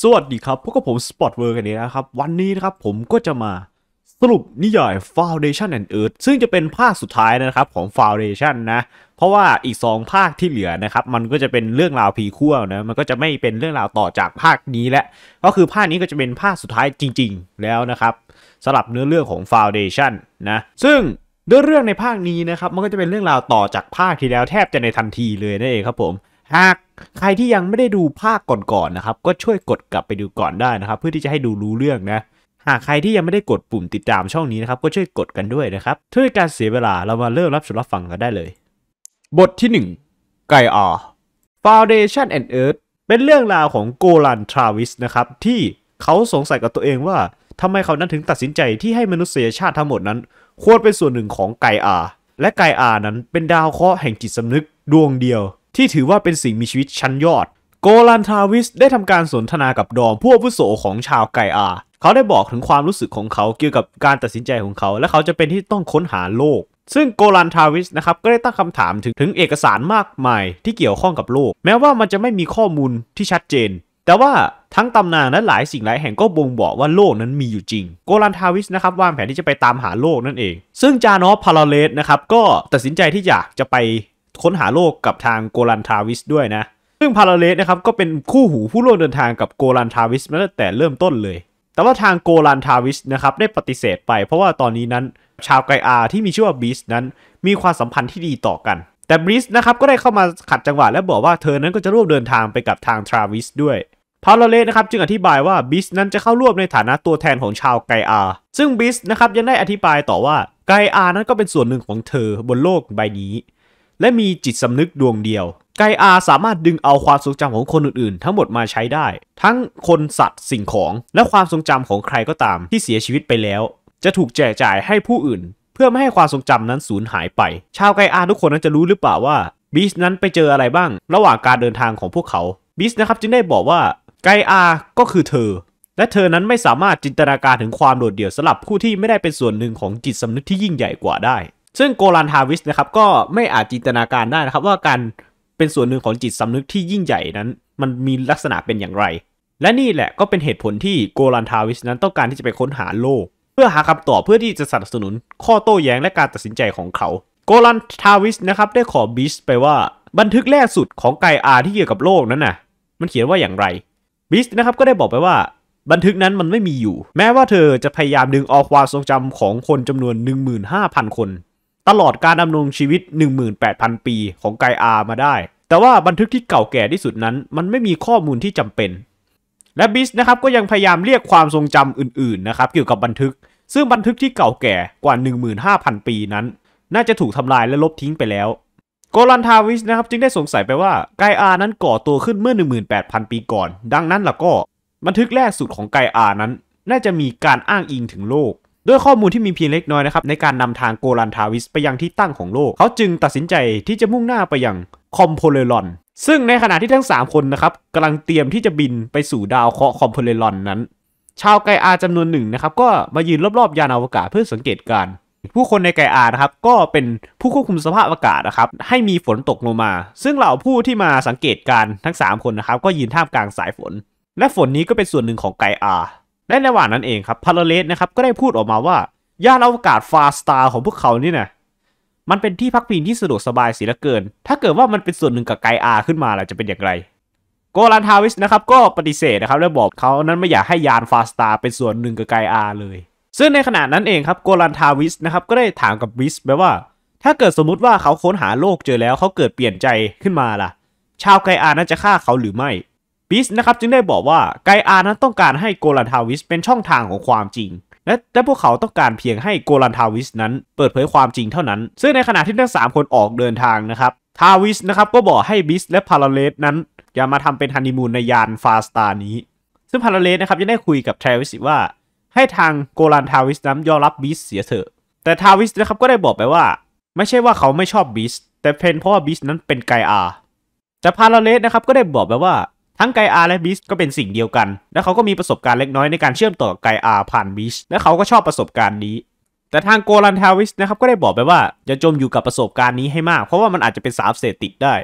สวัสดีครับ พวกกับผมสปอตเวิร์กันนี้นะครับ วันนี้นะครับ ผมก็จะมาสรุปนิยาย Foundation and Earth ซึ่งจะเป็นภาคสุดท้ายนะครับของ Foundation นะเพราะว่าอีก 2 ภาคที่เหลือนะครับมันก็จะเป็นเรื่องราวผีคั่วนะมันก็จะไม่เป็นเรื่องราวต่อจากภาคนี้และก็คือภาคนี้ก็จะเป็นภาคสุดท้ายจริง ๆ แล้วนะครับสำหรับเนื้อเรื่องของ Foundation นะซึ่งเนื้อเรื่องในภาคนี้นะครับมันก็จะเป็นเรื่องราวต่อจากภาคที่แล้วแทบจะในทันทีเลยนั่นเองครับผมหากใครที่ยังไม่ได้ดูภาคก่อนๆนะครับก็ช่วยกดกลับไปดูก่อนได้นะครับเพื่อที่จะให้ดูรู้เรื่องนะหากใครที่ยังไม่ได้กดปุ่มติดตามช่องนี้นะครับก็ช่วยกดกันด้วยนะครับเพื่อการเสียเวลาเรามาเริ่มรับชมรับฟังกันได้เลย บทที่ 1 ไก่อา Foundation and Earth เป็นเรื่องราวของโกลันทราวิส นะครับ ที่เขาสงสัยกับตัวเองว่าทำไมเขานั้นถึงตัดสินใจที่ให้มนุษยชาติทั้งหมดนั้นควรเป็นส่วนหนึ่งของไกอาและไกอานั้นเป็นดาวเคราะห์แห่งจิตสำนึกดวงเดียวที่ถือว่าเป็นสิ่งมีชีวิตชั้นยอด โกลันทาวิสได้ทำการสนทนากับดอมผู้อาวุโสของชาวไกอา เขาได้บอกถึงความรู้สึกของเขาเกี่ยวกับการตัดสินใจของเขา และเขาจะเป็นที่ต้องค้นหาโลก ซึ่งโกลันทาวิสนะครับ ก็ได้ตั้งคำถามถึง ถึงเอกสารมากมาย ที่เกี่ยวข้องกับโลก แม้ว่ามันจะไม่มีข้อมูลที่ชัดเจน แต่ว่าทั้งตำนานและหลายสิ่งหลายแห่งก็บ่งบอกว่าโลกนั้นมีอยู่จริง โกลันทาวิสนะครับวางแผนที่จะไปตามหาโลกนั่นเอง ซึ่งจานอฟพาราเลสนะครับก็ตัดสินใจที่อยากจะไปค้นหาโลกกับทางโกลันทาวิสด้วยนะ ซึ่งพาราเลสนะครับก็เป็นคู่หูผู้ร่วมเดินทางกับโกลันทาวิสมาตั้งแต่เริ่มต้นเลย แต่ว่าทางโกลันทาวิสนะครับได้ปฏิเสธไป เพราะว่าตอนนี้นั้น ชาวไกอาที่มีชื่อว่าบีสนั้นมีความสัมพันธ์ที่ดีต่อกัน แต่บีสนะครับก็ได้เข้ามาขัดจังหวะและบอกว่าเธอนั้นก็จะร่วมเดินทางไปกับทางทราวิสด้วย พาราเลสนะครับจึงอธิบายว่าบิสนั้นจะเข้าร่วมในฐานะตัวแทนของชาวไกอาซึ่งบิสนะครับยังได้อธิบายต่อว่าไกอานั้นก็เป็นส่วนหนึ่งของเธอบนโลกใบนี้และมีจิตสำนึกดวงเดียว ไกอาสามารถดึงเอาความทรงจำของคนอื่นๆ ทั้งหมดมาใช้ได้ ทั้งคนสัตว์สิ่งของ และความทรงจำของใครก็ตามที่เสียชีวิตไปแล้ว จะถูกแจกจ่ายให้ผู้อื่น เพื่อไม่ให้ความทรงจำนั้นสูญหายไป ชาวไกอาทุกคนนั้นจะรู้หรือเปล่าว่าบีชนั้นไปเจออะไรบ้าง ระหว่างการเดินทางของพวกเขาบีชนะครับจึงได้บอกว่าไกอาก็คือเธอ และเธอนั้นไม่สามารถจินตนาการถึงความโดดเดี่ยวสำหรับผู้ที่ไม่ได้เป็นส่วนหนึ่งของจิตสำนึกที่ยิ่งใหญ่กว่าได้ซึ่งโกลันทาวิสนะครับก็ไม่อาจจินตนาการได้นะครับว่าการเป็นส่วนหนึ่งของจิตสำนึกที่ยิ่งใหญ่นั้น มันมีลักษณะเป็นอย่างไร และนี่แหละก็เป็นเหตุผลที่โกลันทาวิสนั้นต้องการที่จะไปค้นหาโลกเพื่อหาคำตอบเพื่อที่จะสนับสนุนข้อโต้แย้งและการตัดสินใจของเขาโกลันทาวิสนะครับได้ขอบิสไปว่าบันทึกแรกสุดของไกอาที่เกี่ยวกับโลกนั้นน่ะมันเขียนว่าอย่างไรบิสนะครับก็ได้บอกไปว่าบันทึกนั้นมันไม่มีอยู่แม้ว่าเธอจะพยายามดึงเอาความทรงจำของคนจำนวน15,000คนตลอดการดำรงชีวิต 18,000 ปีของไกอามาได้ แต่ว่าบันทึกที่เก่าแก่ที่สุดนั้น มันไม่มีข้อมูลที่จำเป็น และบิสนะครับก็ยังพยายามเรียกความทรงจำอื่นๆนะครับเกี่ยวกับบันทึก ซึ่งบันทึกที่เก่าแก่กว่า 15,000 ปีนั้น น่าจะถูกทำลายและลบทิ้งไปแล้วโกลันทาวิสนะครับจึงได้สงสัยไปว่า ไกอานั้นก่อตัวขึ้นเมื่อ 18,000 ปีก่อน ดังนั้นล่ะก็บันทึกแรกสุดของไกอานั้น น่าจะมีการอ้างอิงถึงโลกด้วยข้อมูลที่มีเพียงเล็กน้อยนะครับ ในการนำทางโกลันทาวิสไปยังที่ตั้งของโลก เขาจึงตัดสินใจที่จะมุ่งหน้าไปยังคอมโพเลรอน ซึ่งในขณะที่ทั้ง 3 คนนะครับกำลังเตรียมที่จะบินไปสู่ดาวเคราะห์คอมโพเลรอนนั้น ชาวไกอาจำนวนหนึ่งนะครับ ก็มายืนรอบๆยานอวกาศเพื่อสังเกตการ ผู้คนในไกอานะครับก็เป็นผู้ควบคุมสภาพอากาศนะครับให้มีฝนตกลงมา ซึ่งเหล่าผู้ที่มาสังเกตการทั้ง 3 คนนะครับก็ยืนท่ามกลางสายฝน และฝนนี้ก็เป็นส่วนหนึ่งของไกอาและในระหว่างนั้นเองครับพาราเลสนะครับ ก็ได้พูดออกมาว่า ยานอวกาศฟาสตาร์ของพวกเขานี่นะมันเป็นที่พักพิงที่สะดวกสบายเสียเหลือเกิน ถ้าเกิดว่ามันเป็นส่วนหนึ่งกับไกอาขึ้นมาล่ะจะเป็นอย่างไร โกลันทาวิสนะครับก็ปฏิเสธนะครับและบอกเขานั้นไม่อยากให้ยานฟาสตาร์เป็นส่วนหนึ่งกับไกอาเลย ซึ่งในขณะนั้นเองครับโกลันทาวิสนะครับก็ได้ถามกับวิสไปว่า ถ้าเกิดสมมุติว่าเขาค้นหาโลกเจอแล้ว เขาเกิดเปลี่ยนใจขึ้นมาล่ะ ชาวไกอานั้นจะฆ่าเขาหรือไม่บิสนะครับจึงได้บอกว่าไกอานั้นต้องการให้โกลันทาวิสเป็นช่องทางของความจริง และและพวกเขาต้องการเพียงให้โกลันทาวิส นั้นเปิดเผยความจริงเท่านั้น ซึ่งในขณะที่ทั้ง3คนออกเดินทางนะครับทาวิสนะครับ ก็บอกให้บิสและพาราเลสนั้น อย่ามาทำเป็นฮันนีมูนในยานฟาสตานี้ ซึ่งพาราเลสนะครับยังได้คุยกับทรวิสว่า ให้ทางโกลันทาวิส นั้นยอมรับบิสเสียเถอะแต่ทาวิสนะครับก็ได้บอกไปว่า ไม่ใช่ว่าเขาไม่ชอบบิสแต่เพนเพราะว่าบิสนั้นเป็นไกอาแต่พาราเลสนะครับก็ได้บอกไปว่าทั้งไกอาและบิสก็เป็นสิ่งเดียวกัน และเขาก็มีประสบการณ์เล็กน้อยในการเชื่อมต่อไกอาผ่านบิสและเขาก็ชอบประสบการณ์นี้ แต่ทางโกลันทาวิสนะครับก็ได้บอกไปว่าจะจมอยู่กับประสบการณ์นี้ให้มาก เพราะว่ามันอาจจะเป็นสาบเสติดได้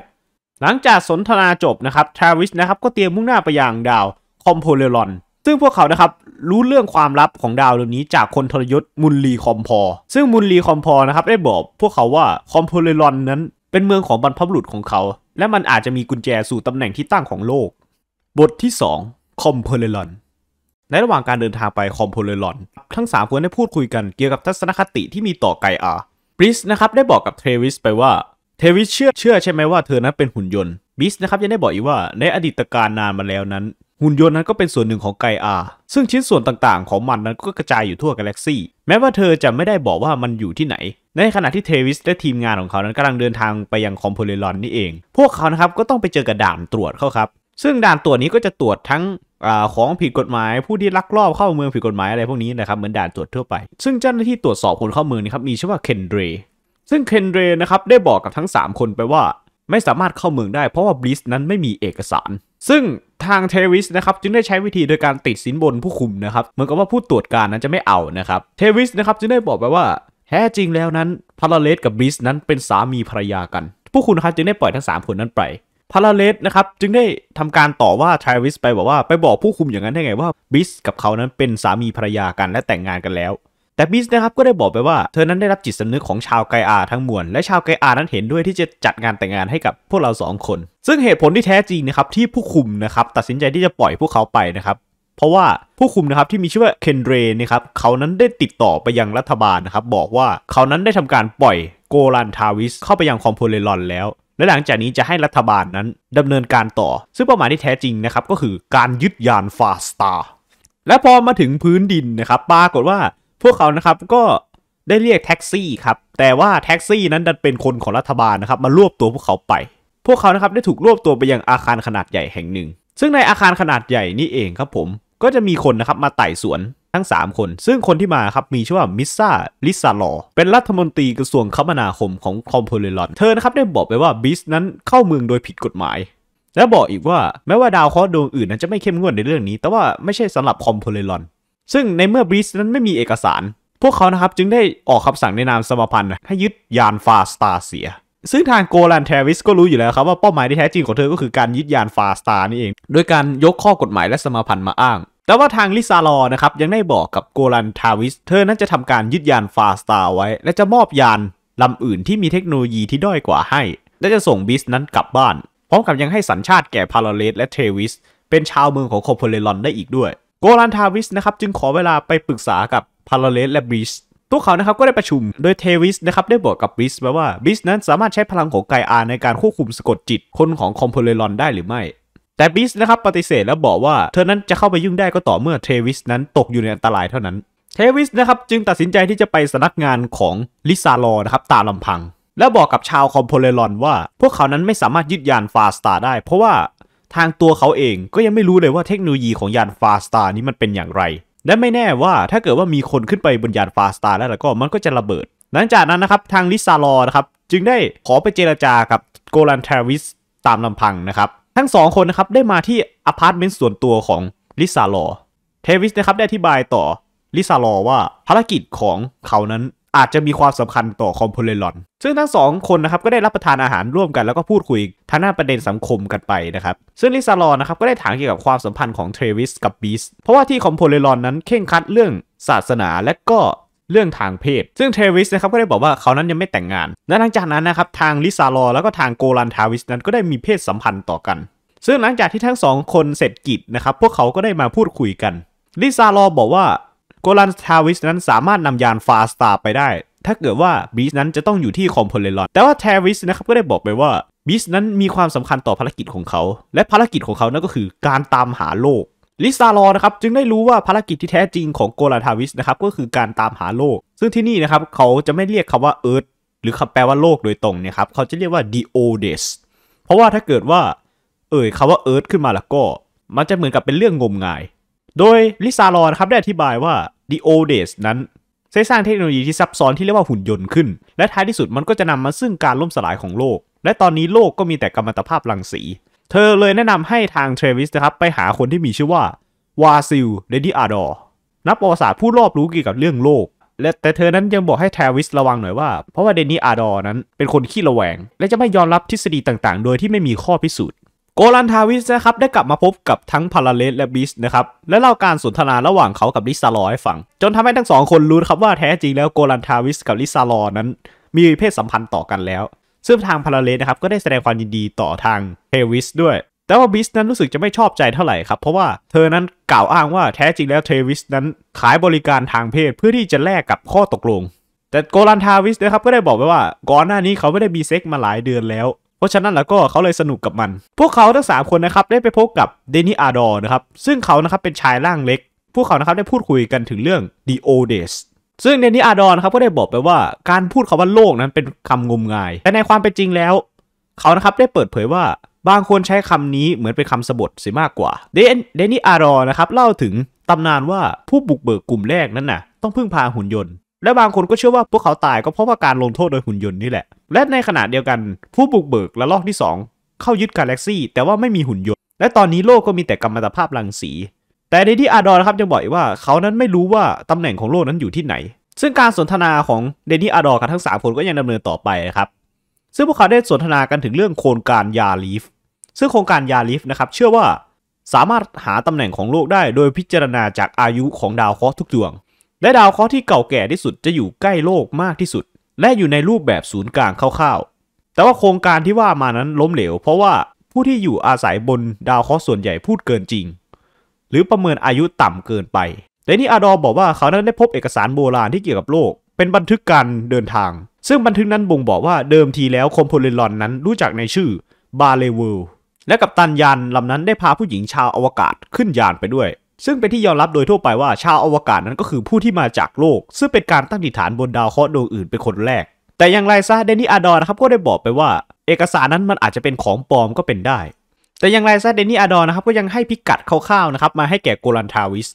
หลังจากสนทนาจบนะครับทาวิสนะครับก็เตรียมมุ่งหน้าไปยังดาวคอมโพเลรอน ซึ่งพวกเขานะครับรู้เรื่องความลับของดาวดวงนี้จากคนทรยศมุนลีคอมพอ ซึ่งมุนลีคอมพอนะครับได้บอก พวกเขาว่าคอมโพเลรอนนั้น เป็นเมืองของบรรพบุรุษของเขา และมันอาจจะมีกุญแจสู่ตำแหน่งที่ตั้งของโลกบทที่2คอมเพลเลอน ในระหว่างการเดินทางไปคอมโพเลรอน ทั้ง 3คนได้พูดคุยกันเกี่ยวกับทัศนคติที่มีต่อไกอาบริสนะครับได้บอกกับเทวิสไปว่า เทวิสเชื่อเชื่อใช่ไหมว่าเธอนั้นเป็นหุ่นยนต์บริสนะครับยังได้บอกอีกว่าในอดีตการนานมาแล้วนั้น หุ่นยนต์นั้นก็เป็นส่วนหนึ่งของไกอา ซึ่งชิ้นส่วนต่างๆ ของมันนั้นก็กระจายอยู่ทั่วกาแล็กซี่แม้ว่าเธอจะไม่ได้บอกว่ามันอยู่ที่ไหน ในขณะที่เทวิสและทีมงานของเขานั้นกำลังเดินทางไปยังคอมโพเลอนนี่เอง พวกเขานะครับก็ต้องไปเจอกับด่านตรวจเขาครับซึ่งด่านตรวจนี้ก็จะตรวจทั้งอของผิดกฎหมาย ผู้ที่ลักลอบเข้าเมืองผิดกฎหมายอะไรพวกนี้นะครับเหมือนด่านตรวจทั่วไป ซึ่งเจ้าหน้าที่ตรวจสอบคนเข้าเมืองนะครับมีชื่อว่าเคนเดรซึ่งเคนเดรนะครับได้บอกกับทั้ง 3 คนไปว่าไม่สามารถเข้าเมืองได้เพราะว่าบลิสนั้นไม่มีเอกสาร ซึ่งทางเทวิสนะครับจึงได้ใช้วิธีโดยการติดสินบนผู้คุมนะครับเหมือนกับว่าผู้ตรวจการนั้นจะไม่เอานะครับเทวิสนะครับจึงได้บอกไปว่าแท้จริงแล้วนั้นพาราเลสกับบลิสนั้นเป็นสามีภรรยากันผู้คุณครับจึงได้ปล่อยทั้ง 3 คนนั้นไปพาราเลสนะครับจึงได้ทำการต่อว่าทรวิสไปบอกว่าไปบอกผู้คุมอย่างนั้นได้ไงว่าบิสกับเขานั้นเป็นสามีภรรยากันและแต่งงานกันแล้วแต่บิสนะครับก็ได้บอกไปว่าเธอนั้นได้รับจิตสำนึกของชาวไกอาทั้งมวลและชาวไกอานั้นเห็นด้วยที่จะจัดงานแต่งงานให้กับพวกเราสองคน ซึ่งเหตุผลที่แท้จริงนะครับที่ผู้คุมนะครับตัดสินใจที่จะปล่อยพวกเขาไปนะครับเพราะว่าผู้คุมนะครับที่มีชื่อว่าเคนเรนะครับเขานั้นได้ติดต่อไปยังรัฐบาลนะครับบอกว่าเขานั้นได้ทำการปล่อยโกลันทาวิสเข้าไปยังคอมโพเลรอนแล้วและหลังจากนี้จะให้รัฐบาลนั้น ดำเนินการต่อซึ่งเป้าหมายที่แท้จริงนะครับ ก็คือการยึดยานฟาสตาและพอมาถึงพื้นดินนะครับปรากฏว่า พวกเขานะครับก็ได้เรียกแท็กซี่ครับแต่ว่าแท็กซี่นั้นดันเป็นคนของรัฐบาลนะครับมารวบตัวพวกเขาไป พวกเขานะครับได้ถูกรวบตัวไปยังอาคารขนาดใหญ่แห่งหนึ่ง ซึ่งในอาคารขนาดใหญ่นี่เองครับผมก็จะมีคนนะครับมาไต่สวนทั้ง 3 คน ซึ่งคนที่มาครับมีชื่อว่ามิซาลิซาลอเป็นรัฐมนตรีกระทรวงคมนาคมของคอมโพเลรอนเธอนะครับได้บอกไปว่าบิสนั้นเข้าเมืองโดยผิดกฎหมาย และบอกอีกว่าแม้ว่าดาวเคราะห์ดวงอื่นนั้นจะไม่เข้มงวดในเรื่องนี้ แต่ว่าไม่ใช่สำหรับคอมโพเลรอนซึ่งในเมื่อบิสนั้นไม่มีเอกสาร พวกเขานะครับจึงได้ออกคำสั่งในนามสมาพันธ์ ให้ยึดยานฟาสตาเสีย ซึ่งทางโกลันเทวิสก็รู้อยู่แล้วครับว่าเป้าหมายที่แท้จริงของเธอก็คือการยึดยานฟาสตานี่เอง โดยการยกข้อกฎหมายและสมาพันธ์มาอ้างแต่ว่าทางลิซาลอนะครับยังได้บอกกับโกลันทาวิสเธอนั้นจะทำการยึดยานฟาสตาไว้ และจะมอบยานลำอื่นที่มีเทคโนโลยีที่ด้อยกว่าให้ และจะส่งบิสนั้นกลับบ้าน พร้อมกับยังให้สัญชาติแก่พาราเลสและเทวิสเป็นชาวเมืองของโคโพเลรอนได้อีกด้วย โกลันทาวิสนะครับจึงขอเวลาไปปรึกษากับพาราเลสและบิสพวกเขานะครับก็ได้ประชุมโดยเทวิสนะครับได้บอกกับบิสไปว่าบิสนั้นสามารถใช้พลังของไกอาในการควบคุมสะกดจิตคนของคอมโพเลรอนได้หรือไม่แต่บิสนะครับปฏิเสธแล้วบอกว่า เธอนั้นจะเข้าไปยุ่งได้ก็ต่อเมื่อเทวิสนั้นตกอยู่ในอันตรายเท่านั้น เทวิสนะครับจึงตัดสินใจที่จะไปสนักงานของลิซาลอนะครับ ตามลำพัง และบอกกับชาวคอมโพเลรอนว่า พวกเขานั้นไม่สามารถยึดยานฟาสตาได้ เพราะว่าทางตัวเขาเองก็ยังไม่รู้เลยว่าเทคโนโลยีของยานฟาสตานี้มันเป็นอย่างไร และไม่แน่ว่าถ้าเกิดว่ามีคนขึ้นไปบนยานฟาสตาแล้วแล้วก็มันก็จะระเบิด หลังจากนั้นนะครับทางลิซาลอนะครับจึงได้ขอไปเจรจากับโกลันเทวิสตามลำพังนะครับทั้งสองคนนะครับได้มาที่อพาร์ตเมนต์ส่วนตัวของลิซาลอ เทวิสนะครับได้อธิบายต่อลิซาลอว่าภารกิจของเขานั้นอาจจะมีความสำคัญต่อคอมโพเลลอน ซึ่งทั้งสองคนนะครับก็ได้รับประทานอาหารร่วมกันแล้วก็พูดคุยทางหน้าประเด็นสังคมกันไปนะครับ ซึ่งลิซาลอนะครับก็ได้ถามเกี่ยวกับความสัมพันธ์ของเทรวิสกับบีส เพราะว่าที่คอมโพเลลอนนั้นเข่งคัดเรื่องศาสนาและก็เรื่องทางเพศ ซึ่งเทวิสนะครับก็ได้บอกว่าเขานั้นยังไม่แต่งงานและหลังจากนั้นนะครับทางลิซาลอแล้วก็ทางโกลันทาวิสนั้นก็ได้มีเพศสัมพันธ์ต่อกัน ซึ่งหลังจากที่ทั้งสองคนเสร็จกิจนะครับพวกเขาก็ได้มาพูดคุยกัน ลิซาลอบอกว่าโกลันทาวิสนั้นสามารถนำยานฟาสตาไปได้ ถ้าเกิดว่าบีสนั้นจะต้องอยู่ที่คอมโพเลรอนแต่ว่าเทวิสนะครับก็ได้บอกไปว่าบีสนั้นมีความสำคัญต่อภารกิจของเขา และภารกิจของเขานั่นก็คือการตามหาโลกลิซารอนะครับจึงได้รู้ว่าภารกิจที่แท้จริงของโกลาทาวิสนะครับก็คือการตามหาโลก ซึ่งที่นี่นะครับเขาจะไม่เรียกคำว่าเอิร์ธหรือคำแปลว่าโลกโดยตรงเนี่ยครับเขาจะเรียกว่าดิโอเดสเพราะว่าถ้าเกิดว่าเอ่ยคำว่าเอิร์ธขึ้นมาแล้วก็ มันจะเหมือนกับเป็นเรื่องงมงาย โดยลิซารอนครับได้อธิบายว่าดิโอเดสนั้นใช้สร้างเทคโนโลยีที่ซับซ้อนที่เรียกว่าหุ่นยนต์ขึ้นและท้ายที่สุดมันก็จะนำมาซึ่งการล่มสลายของโลก และตอนนี้โลกก็มีแต่กรรมตภาพรังสีเธอเลยแนะนำให้ทางเทรวิสนะครับไปหาคนที่มีชื่อว่าวาซิลเดดิอาดอร์นักประวัติศาสตร์ผู้รอบรู้เกี่ยวกับเรื่องโลก และแต่เธอนั้นยังบอกให้เทรวิสระวังหน่อยว่า เพราะว่าเดนิอาดอร์นั้นเป็นคนขี้ระแวง และจะไม่ยอมรับทฤษฎีต่างๆ โดยที่ไม่มีข้อพิสูจน์โกลันทาวิสนะครับ ได้กลับมาพบกับทั้งพาราเลสและบิสนะครับ และเล่าการสนทนาระหว่างเขากับลิซาลอให้ฟังจนทำให้ทั้งสองคนรู้ครับว่าแท้จริงแล้วโกลันทาวิสกับลิซาลอนั้นมีเพศสัมพันธ์ต่อกันแล้วซึ่งทางพาราเลสนะครับก็ได้แสดงความยินดีต่อทางเทวิส ด้วย แต่ว่าบิสนั้นรู้สึกจะไม่ชอบใจเท่าไหร่ครับ เพราะว่าเธอนั้นกล่าวอ้างว่าแท้จริงแล้วเทวิสนั้นขายบริการทางเพศเพื่อที่จะแลกกับข้อตกลง แต่โกลันทาวิสนะครับก็ได้บอกไว้ว่าก่อนหน้านี้เขาไม่ได้มีเซ็กมาหลายเดือนแล้ว เพราะฉะนั้นแล้วก็เขาเลยสนุกกับมัน พวกเขาทั้งสามคนนะครับได้ไปพบกับเดนิอาดอร์นะครับ ซึ่งเขานะครับเป็นชายร่างเล็ก พวกเขานะครับได้พูดคุยกันถึงเรื่อง The o เ d e s t ซึ่งเดนนิอาดอนครับก็ได้บอกไปว่าการพูดคาว่าโลกนั้นเป็นคำงมงาย แต่ในความเป็นจริงแล้ว เขานะครับได้เปิดเผยว่า บางคนใช้คำนี้เหมือนเป็นคำสบทเสียมากกว่าเดนเดนนิอาดอนนะครับ เล่าถึง ตำนานว่าผู้บุกเบิกกลุ่มแรกนั้นน่ะต้องพึ่งพาหุ่นยนต์และบางคนก็เชื่อว่าพวกเขาตายก็เพราะว่าการลงโทษโดยหุ่นยนต์นี่แหละ และในขณะเดียวกันผู้บุกเบิกและลอกที่ 2 เข้ายึดกาแล็กซี่แต่ว่าไม่มีหุ่นยนต์และตอนนี้โลกก็มีแต่กรมมนตภาพรังสีแต่ในที่อาดอนครับยังบอกอีกว่าเขานั้นไม่รู้ว่าตำแหน่งของโลกนั้นอยู่ที่ไหน ซึ่งการสนทนาของเดนนี่อาดอกับทั้ง3คนก็ยังดำเนินต่อไปนะครับซึ่งพวกเขาได้สนทนากันถึงเรื่องโครงการยาลีฟซึ่งโครงการยาลีฟนะครับเชื่อว่าสามารถหาตำแหน่งของโลกได้โดยพิจารณาจากอายุของดาวเคราะห์ทุกดวงและดาวเคราะห์ที่เก่าแก่ที่สุดจะอยู่ใกล้โลกมากที่สุด และอยู่ในรูปแบบศูนย์กลางคร่าวๆแต่ว่าโครงการที่ว่ามานั้นล้มเหลวเพราะว่าผู้ที่อยู่อาศัยบนดาวเคราะห์ส่วนใหญ่พูดเกินจริงหรือประเมินอายุต่ำเกินไปแต่นี่อาดอบอกว่าเขานั้นได้พบเอกสารโบราณที่เกี่ยวกับโลก เป็นบันทึกการเดินทาง ซึ่งบันทึกนั้นบ่งบอกว่าเดิมทีแล้วคอมโพเลอนนั้นรู้จักในชื่อบาเลเวล และกับตันยานลำนั้นได้พาผู้หญิงชาวอวกาศขึ้นยานไปด้วย ซึ่งเป็นที่ยอมรับโดยทั่วไปว่าชาวอวกาศนั้นก็คือผู้ที่มาจากโลก ซึ่งเป็นการตั้งติฐานบนดาวเคราะห์ดวงอื่นเป็นคนแรก แต่อย่างไรซะเดนนี่อาดอนะครับก็ได้บอกไปว่าเอกสารนั้นมันอาจจะเป็นของปลอมก็เป็นได้แต่อย่างไรซะเดนนี่อาดอนนะครับก็ยังให้พิกัดคร่าวๆนะครับมาให้แก่โกลันทาวิส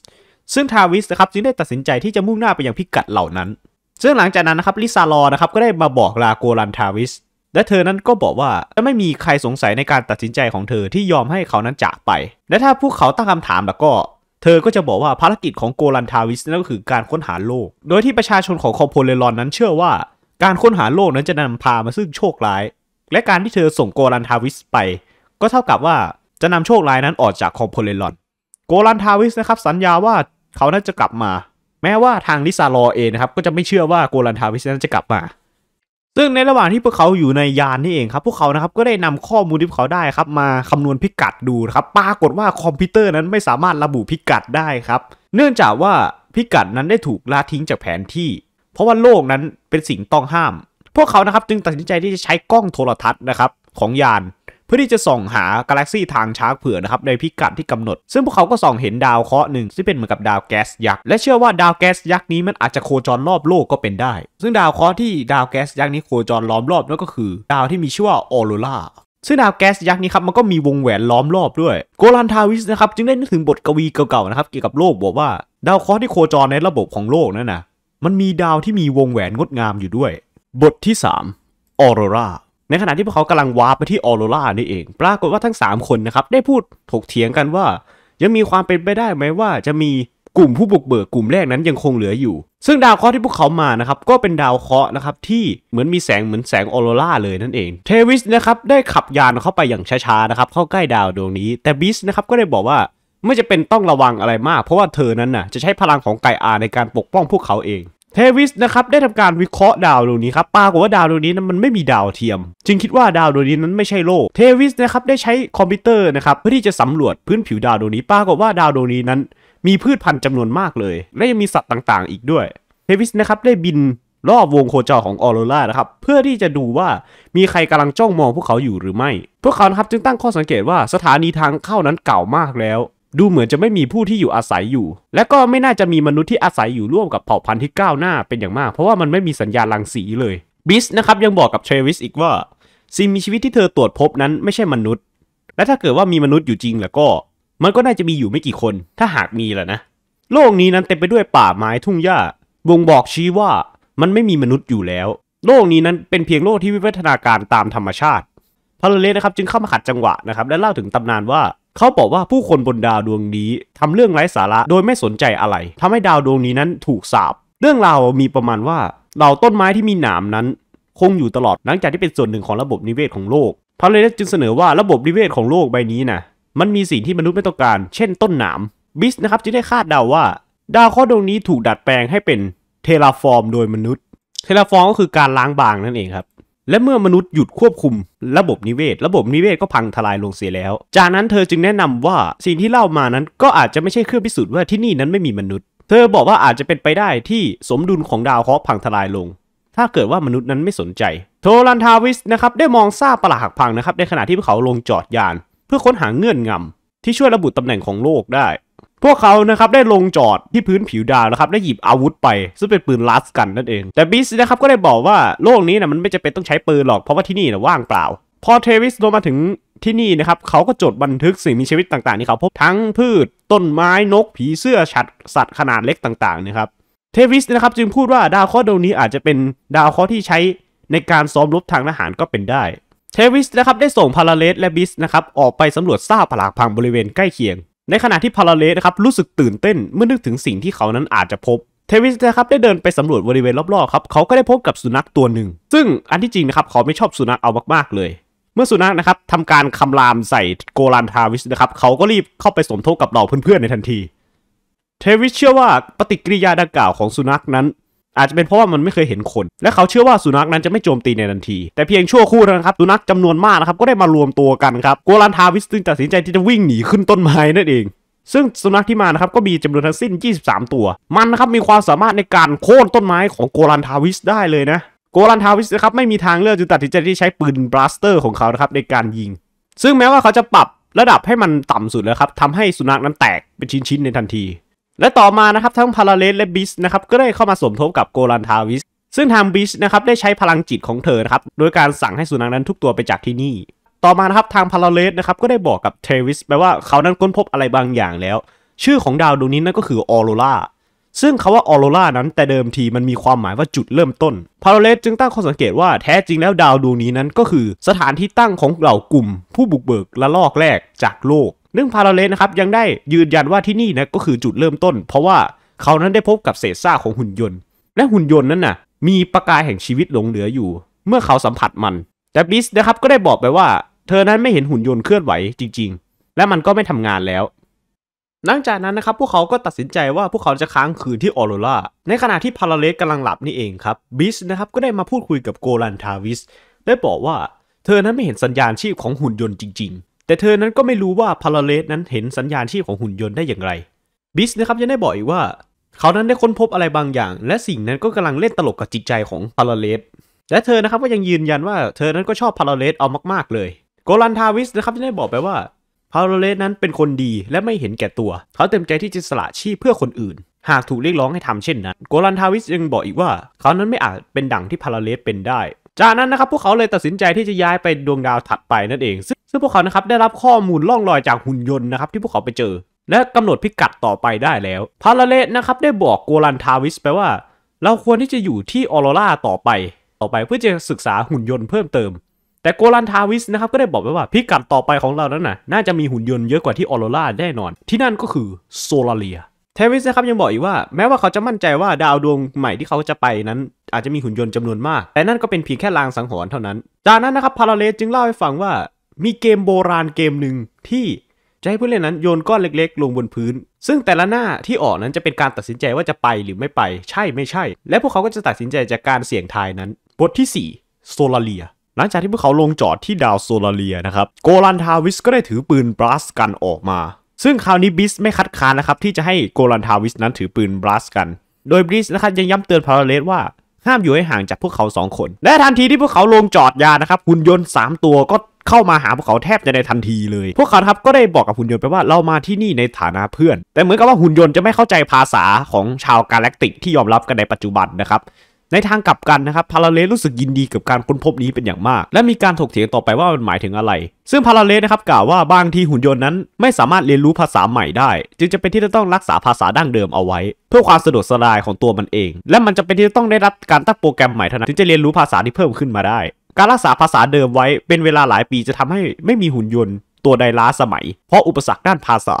ซึ่งทาวิสนะครับจึงได้ตัดสินใจที่จะมุ่งหน้าไปยังพิกัดเหล่านั้น ซึ่งหลังจากนั้นนะครับลิซาลอนะครับก็ได้มาบอกลาโกลันทาวิสและเธอนั้นก็บอกว่าจะไม่มีใครสงสัยในการตัดสินใจของเธอที่ยอมให้เขานั้นจากไปและถ้าพวกเขาตั้งคำถามแล้วก็ เธอก็จะบอกว่าภารกิจของโกลันทาวิสนั่นก็คือการค้นหาโลก โดยที่ประชาชนของคอมโพเลรอนนั้น เชื่อว่าการค้นหาโลกนั้นจะนำพามาซึ่งโชคร้าย และการที่เธอส่งโกลันทาวิสไปก็เท่ากับว่าจะนำโชคลายนั้นออกจากคอมโพเลนลอนโกลันทาวิสนะครับสัญญาว่าเขาน่าจะกลับมา แม้ว่าทางลิซาลอเองนะครับก็จะไม่เชื่อว่าโกลันทาวิสนั้นจะกลับมา ซึ่งในระหว่างที่พวกเขาอยู่ในยานนี่เองครับ พวกเขานะครับก็ได้นำข้อมูลที่พวกเขาได้ครับมาคำนวณพิกัดดูนะครับปรากฏว่าคอมพิวเตอร์นั้นไม่สามารถระบุพิกัดได้ครับเนื่องจากว่าพิกัดนั้นได้ถูกละทิ้งจากแผนที่ เพราะว่าโลกนั้นเป็นสิ่งต้องห้าม พวกเขานะครับจึงตัดสินใจที่จะใช้กล้องโทรทัศน์นะครับของยานเพื่อที่จะส่องหากาแล็กซี่ทางช้างเผือนะครับในพิกัดที่กำหนด ซึ่งพวกเขาก็ส่องเห็นดาวเคราะห์หนึ่งที่เป็นเหมือนกับดาวแก๊สยักษ์ และเชื่อว่าดาวแก๊สยักษ์นี้มันอาจจะโคจรรอบโลกก็เป็นได้ ซึ่งดาวเคราะห์ที่ดาวแก๊สยักษ์นี้โคจรล้อมรอบนั่นก็คือ ดาวที่มีชื่อว่าออโรรา ซึ่งดาวแก๊สยักษ์นี้ครับมันก็มีวงแหวนล้อมรอบด้วยโกลันทาวิสนะครับจึงได้นึกถึงบทกวีเก่าๆนะครับเกี่ยวกับโลกบอกว่าดาวเคราะห์ที่โคจรในระบบของโลกนั่นนะมันมีดาวที่มีวงแหวนงดงามอยู่ด้วย บทที่3ออโรราในขณะที่พวกเขากำลังวาร์ปไปที่ออโรรานี่เอง ปรากฏว่าทั้ง 3 คนนะครับได้พูดถกเถียงกันว่ายังมีความเป็นไปได้ไหมว่า จะมีกลุ่มผู้บุกเบิกกลุ่มแรกนั้นยังคงเหลืออยู่ ซึ่งดาวเคราะห์ที่พวกเขามานะครับก็เป็นดาวเคราะห์นะครับที่เหมือนมีแสงเหมือนแสงออโรราเลยนั่นเองเทวิสนะครับได้ขับยานเข้าไปอย่างช้าๆนะครับเข้าใกล้ดาวดวงนี้ แต่บิสนะครับก็ได้บอกว่าไม่จะเป็นต้องระวังอะไรมาก เพราะว่าเธอนั้นน่ะจะใช้พลังของไกอาในการปกป้องพวกเขาเองเทวิสนะครับได้ทำการวิเคราะห์ดาวดวงนี้ครับปรากฏว่าดาวดวงนี้นั้นมันไม่มีดาวเทียม จึงคิดว่าดาวดวงนี้นั้นไม่ใช่โลกเทวิสนะครับได้ใช้คอมพิวเตอร์นะครับเพื่อที่จะสำรวจพื้นผิวดาวดวงนี้ปรากฏว่าดาวดวงนี้นั้น มีพืชพันธุ์จำนวนมากเลยและยังมีสัตว์ต่างๆ อีกด้วยเทวิสนะครับได้บินรอบวงโคจรของออโรรานะครับเพื่อที่จะดูว่ามีใครกำลังจ้องมอง พวกเขาอยู่หรือไม่พวกเขาครับจึงตั้งข้อสังเกตว่าสถานีทางเข้านั้นเก่ามากแล้วดูเหมือนจะไม่มีผู้ที่อยู่อาศัยอยู่ และก็ไม่น่าจะมีมนุษย์ที่อาศัยอยู่ร่วมกับเผ่าพันธุ์ที่ก้าวหน้าเป็นอย่างมาก เพราะว่ามันไม่มีสัญญาณรังสีเลย บิสนะครับยังบอกกับเทรวิสอีกว่า สิ่งมีชีวิตที่เธอตรวจพบนั้นไม่ใช่มนุษย์ และถ้าเกิดว่ามีมนุษย์อยู่จริงแล้วก็ มันก็น่าจะมีอยู่ไม่กี่คน ถ้าหากมีแหละนะ โลกนี้นั้นเต็มไปด้วยป่าไม้ทุ่งหญ้าบ่งบอกชี้ว่ามันไม่มีมนุษย์อยู่แล้ว โลกนี้นั้นเป็นเพียงโลกที่วิวัฒนาการตามธรรมชาติพาราเลสนะครับจึงเข้ามาขัดจังหวะนะครับและเล่าถึงตำนานว่าเขาบอกว่าผู้คนบนดาวดวงนี้ ทำเรื่องไร้สาระโดยไม่สนใจอะไร ทำให้ดาวดวงนี้นั้นถูกสาบ เรื่องราวมีประมาณว่าเหล่าต้นไม้ที่มีหนามนั้นคงอยู่ตลอดหลังจากที่เป็นส่วนหนึ่งของระบบนิเวศของโลกพาเลสจึงเสนอว่าระบบนิเวศของโลกใบนี้นะมันมีสิ่งที่มนุษย์ไม่ต้องการ เช่นต้นหนามบิสนะครับจึงได้คาดเดาวว่า ดาวข้อดวงนี้ถูกดัดแปลงให้เป็นเทราฟอร์ม โดยมนุษย์ เทราฟอร์มก็คือการล้างบางนั่นเองครับและเมื่อมนุษย์หยุดควบคุมระบบนิเวศ ระบบนิเวศก็พังทลายลงเสียแล้ว จากนั้นเธอจึงแนะนำว่าสิ่งที่เล่ามานั้นก็อาจจะไม่ใช่เครื่องพิสูจน์ว่าที่นี่นั้นไม่มีมนุษย์ เธอบอกว่าอาจจะเป็นไปได้ที่สมดุลของดาวเคราะห์พังทลายลง ถ้าเกิดว่ามนุษย์นั้นไม่สนใจ โทรันทาวิสนะครับได้มองซาปลาหักพังนะครับในขณะที่พวกเขาลงจอดยาน เพื่อค้นหาเงื่อนงำ ที่ช่วยระบุตำแหน่งของโลกได้พวกเขานะครับได้ลงจอดที่พื้นผิวดาวนะครับ ได้หยิบอาวุธไป ซึ่งเป็นปืนลัสกันนั่นเอง แต่บิสนะครับก็ได้บอกว่าโลกนี้นะมันไม่จะเป็นต้องใช้ปืนหรอก เพราะว่าที่นี่นะว่างเปล่า พอเทวิสโดมาถึงที่นี่นะครับ เขาก็จดบันทึกสิ่งมีชีวิตต่างๆที่เขาพบทั้งพืช ต้นไม้ นก ผีเสื้อ ฉัดสัตว์ขนาดเล็กต่างๆนะครับ เทวิสนะครับจึงพูดว่าดาวเคราะห์ดวงนี้อาจจะเป็นดาวเคราะห์ที่ใช้ในการซ้อมรบทางทหารก็เป็นได้ เทวิสนะครับได้ส่งพาราเลสและบิสนะครับออกไปสำรวจซากปรักพังบริเวณใกล้เคียงในขณะที่พาราเลสนะครับรู้สึกตื่นเต้น เมื่อนึกถึงสิ่งที่เขานั้นอาจจะพบ เทวิสนะครับได้เดินไปสำรวจบริเวณรอบ ๆ ครับ เขาก็ได้พบกับสุนัขตัวหนึ่ง ซึ่งอันที่จริงนะครับเขาไม่ชอบสุนัขเอามาก ๆ เลย เมื่อสุนัขนะครับทำการคำรามใส่โกลันทาวิสนะครับเขาก็รีบเข้าไปสมทบกับเหล่าเพื่อนๆ ในทันที เทวิสเชื่อว่าปฏิกิริยาดังกล่าวของสุนัขนั้นอาจจะเป็นเพราะว่ามันไม่เคยเห็นคน และเขาเชื่อว่าสุนัขนั้นจะไม่โจมตีในทันที แต่เพียงชั่วครู่นะครับ สุนัขจำนวนมากนะครับก็ได้มารวมตัวกันครับ โกลันทาวิสจึงตัดสินใจที่จะวิ่งหนีขึ้นต้นไม้นั่นเอง ซึ่งสุนัขที่มานะครับก็มีจำนวนทั้งสิ้น 23 ตัว มันนะครับมีความสามารถในการโค่นต้นไม้ของโกลันทาวิสได้เลยนะ โกลันทาวิสนะครับไม่มีทางเลือกจึงตัดสินใจที่ใช้ปืนบลัสเตอร์ของเขานะครับในการยิง ซึ่งแม้ว่าเขาจะปรับระดับให้มันต่ำสุดแล้วครับทำให้สุนัขนั้นแตกเป็นชิ้นๆในทันทีและต่อมานะครับ ทั้งพาราเลสและบิสนะครับ ก็ได้เข้ามาสมทบกับโกลันทาวิสซึ่งทางบิสนะครับ ได้ใช้พลังจิตของเธอนะครับ โดยการสั่งให้สุนัขนั้นทุกตัวไปจากที่นี่ ต่อมานะครับ ทางพาราเลสนะครับก็ได้บอกกับเทวิสแปลว่าเขานั้นค้นพบอะไรบางอย่างแล้ว ชื่อของดาวดวงนี้นั่นก็คือออโรราซึ่งคาว่าออโรรานั้นแต่เดิมทีมันมีความหมายว่าจุดเริ่มต้นพาราเลสจึงตั้งข้อสังเกตว่าแท้จริงแล้วดาวดวงนี้นั้นก็คือสถานที่ตั้งของเหล่ากลุ่ม ผู้บุกเบิกและลอกแรกจากโลกเรื่องพาราเลสนะครับยังได้ยืนยันว่าที่นี่นะก็คือจุดเริ่มต้น เพราะว่าเขานั้นได้พบกับเศษซากของหุ่นยนต์ และหุ่นยนต์นั้นนะ่ะ มีประกายแห่งชีวิตหลงเหลืออยู่ เมื่อเขาสัมผัสมัน แต่บิสนะครับก็ได้บอกไปว่า เธอนั้นไม่เห็นหุ่นยนต์เคลื่อนไหวจริงๆ และมันก็ไม่ทำงานแล้วหลังจากนั้นนะครับ พวกเขาก็ตัดสินใจว่าพวกเขาจะค้างคืนที่ออโรราในขณะที่พาราเลสกำลังหลับนี่เองครับบิสนะครับก็ได้มาพูดคุยกับโกลันทาวิสได้บอกว่าเธอนั้นไม่เห็นสัญญาณชีพของหุ่นยนต์จริงแต่เธอนั้นก็ไม่รู้ว่าพาราเลสนั้นเห็นสัญญาณชีพของหุ่นยนต์ได้อย่างไร บิสนะครับยังได้บอกอีกว่า เขานั้นได้ค้นพบอะไรบางอย่าง และสิ่งนั้นก็กำลังเล่นตลกกับจิตใจของพาราเลส และเธอนะครับก็ยังยืนยันว่า เธอนั้นก็ชอบพาราเลสเอามาก ๆ เลย โกลันทาวิสนะครับยังได้บอกไปว่าพาราเลสนั้นเป็นคนดีและไม่เห็นแก่ตัว เขาเต็มใจที่จะสละชีพเพื่อคนอื่น หากถูกเรียกร้องให้ทำเช่นนั้น โกลันทาวิสยังบอกอีกว่าเขานั้นไม่อาจเป็นดั่งที่พาราเลสเป็นได้ จากนั้นนะครับพวกเขาเลยตัดสินใจที่จะย้ายไปดวงดาวถัดไปนั่นเองซซึ่งพวกเขานะครับได้รับข้อมูลล่องลอยจากหุ่นยนต์นะครับที่พวกเขาไปเจอ และกำหนดพิกัดต่อไปได้แล้ว พาราเลสนะครับได้บอกโกลันทาวิสไปว่า เราควรที่จะอยู่ที่ออโรราต่อไป ต่อไปเพื่อจะศึกษาหุ่นยนต์เพิ่มเติม แต่โกลันทาวิสนะครับก็ได้บอกไปว่าพิกัดต่อไปของเรานั้นนะน่าจะมีหุ่นยนต์เยอะกว่าที่ออโรราแน่นอน ที่นั่นก็คือโซลาเรียเทวิสนะครับยังบอกอีกว่า แม้ว่าเขาจะมั่นใจว่าดาวดวงใหม่ที่เขาจะไปนั้น อาจจะมีหุ่นยนต์จำนวนมาก แต่นั่นก็เป็นเพียงแค่ลางสังหรณ์เท่านั้นจากนั้นนะครับพาราเลสจึงเล่าให้ฟังว่ามีเกมโบราณเกมหนึ่งที่จะให้ผู้เล่นนั้นโยนก้อนเล็ก ๆ ลงบนพื้น ซึ่งแต่ละหน้าที่ออกนั้นจะเป็นการตัดสินใจว่าจะไปหรือไม่ไป ใช่ ไม่ใช่ และพวกเขาก็จะตัดสินใจจากการเสี่ยงทายนั้นบทที่ 4โซลาเรียหลังจากที่พวกเขาลงจอดที่ดาวโซลาเรียนะครับ โกลันทาวิสก็ได้ถือปืนบลัสกันออกมา ซึ่งคราวนี้บิสไม่คัดค้านนะครับที่จะให้โกลันทาวิสนั้นถือปืนบลัสกัน โดยบิสนะครับยังย้ำเตือนพาราเลสว่าห้ามอยู่ให้ห่างจากพวกเขา2คน และทันทีที่พวกเขาลงจอดยานะครับหุ่นยนต์3ตัวก็เข้ามาหาพวกเขาแทบจะในทันทีเลย พวกเขาครับก็ได้บอกกับหุ่นยนต์ไปว่าเรามาที่นี่ในฐานะเพื่อน แต่เหมือนกับว่าหุ่นยนต์จะไม่เข้าใจภาษาของชาวกาแล็กติก ที่ยอมรับกันในปัจจุบันนะครับ ในทางกลับกันนะครับพาราเลสรู้สึกยินดีกับการค้นพบนี้เป็นอย่างมาก และมีการถกเถียงต่อไปว่ามันหมายถึงอะไร ซึ่งพาราเลสนะครับกล่าวว่าบางทีหุ่นยนต์นั้นไม่สามารถเรียนรู้ภาษาใหม่ได้ จึงจะเป็นที่จะต้องรักษาภาษาดั้งเดิมเอาไว้ เพื่อความสะดวกสบายของตัวมันเอง และมันจะเป็นที่จะต้องได้รับการตั้งโปรแกรมใหม่เท่านั้นถึงจะเรียนรู้ภาษาที่เพิ่มขึ้นมาได้การรักษาภาษาเดิมไว้เป็นเวลาหลายปีจะทำให้ไม่มีหุ่นยนต์ตัวใดล้าสมัย เพราะอุปสรรคด้านภาษา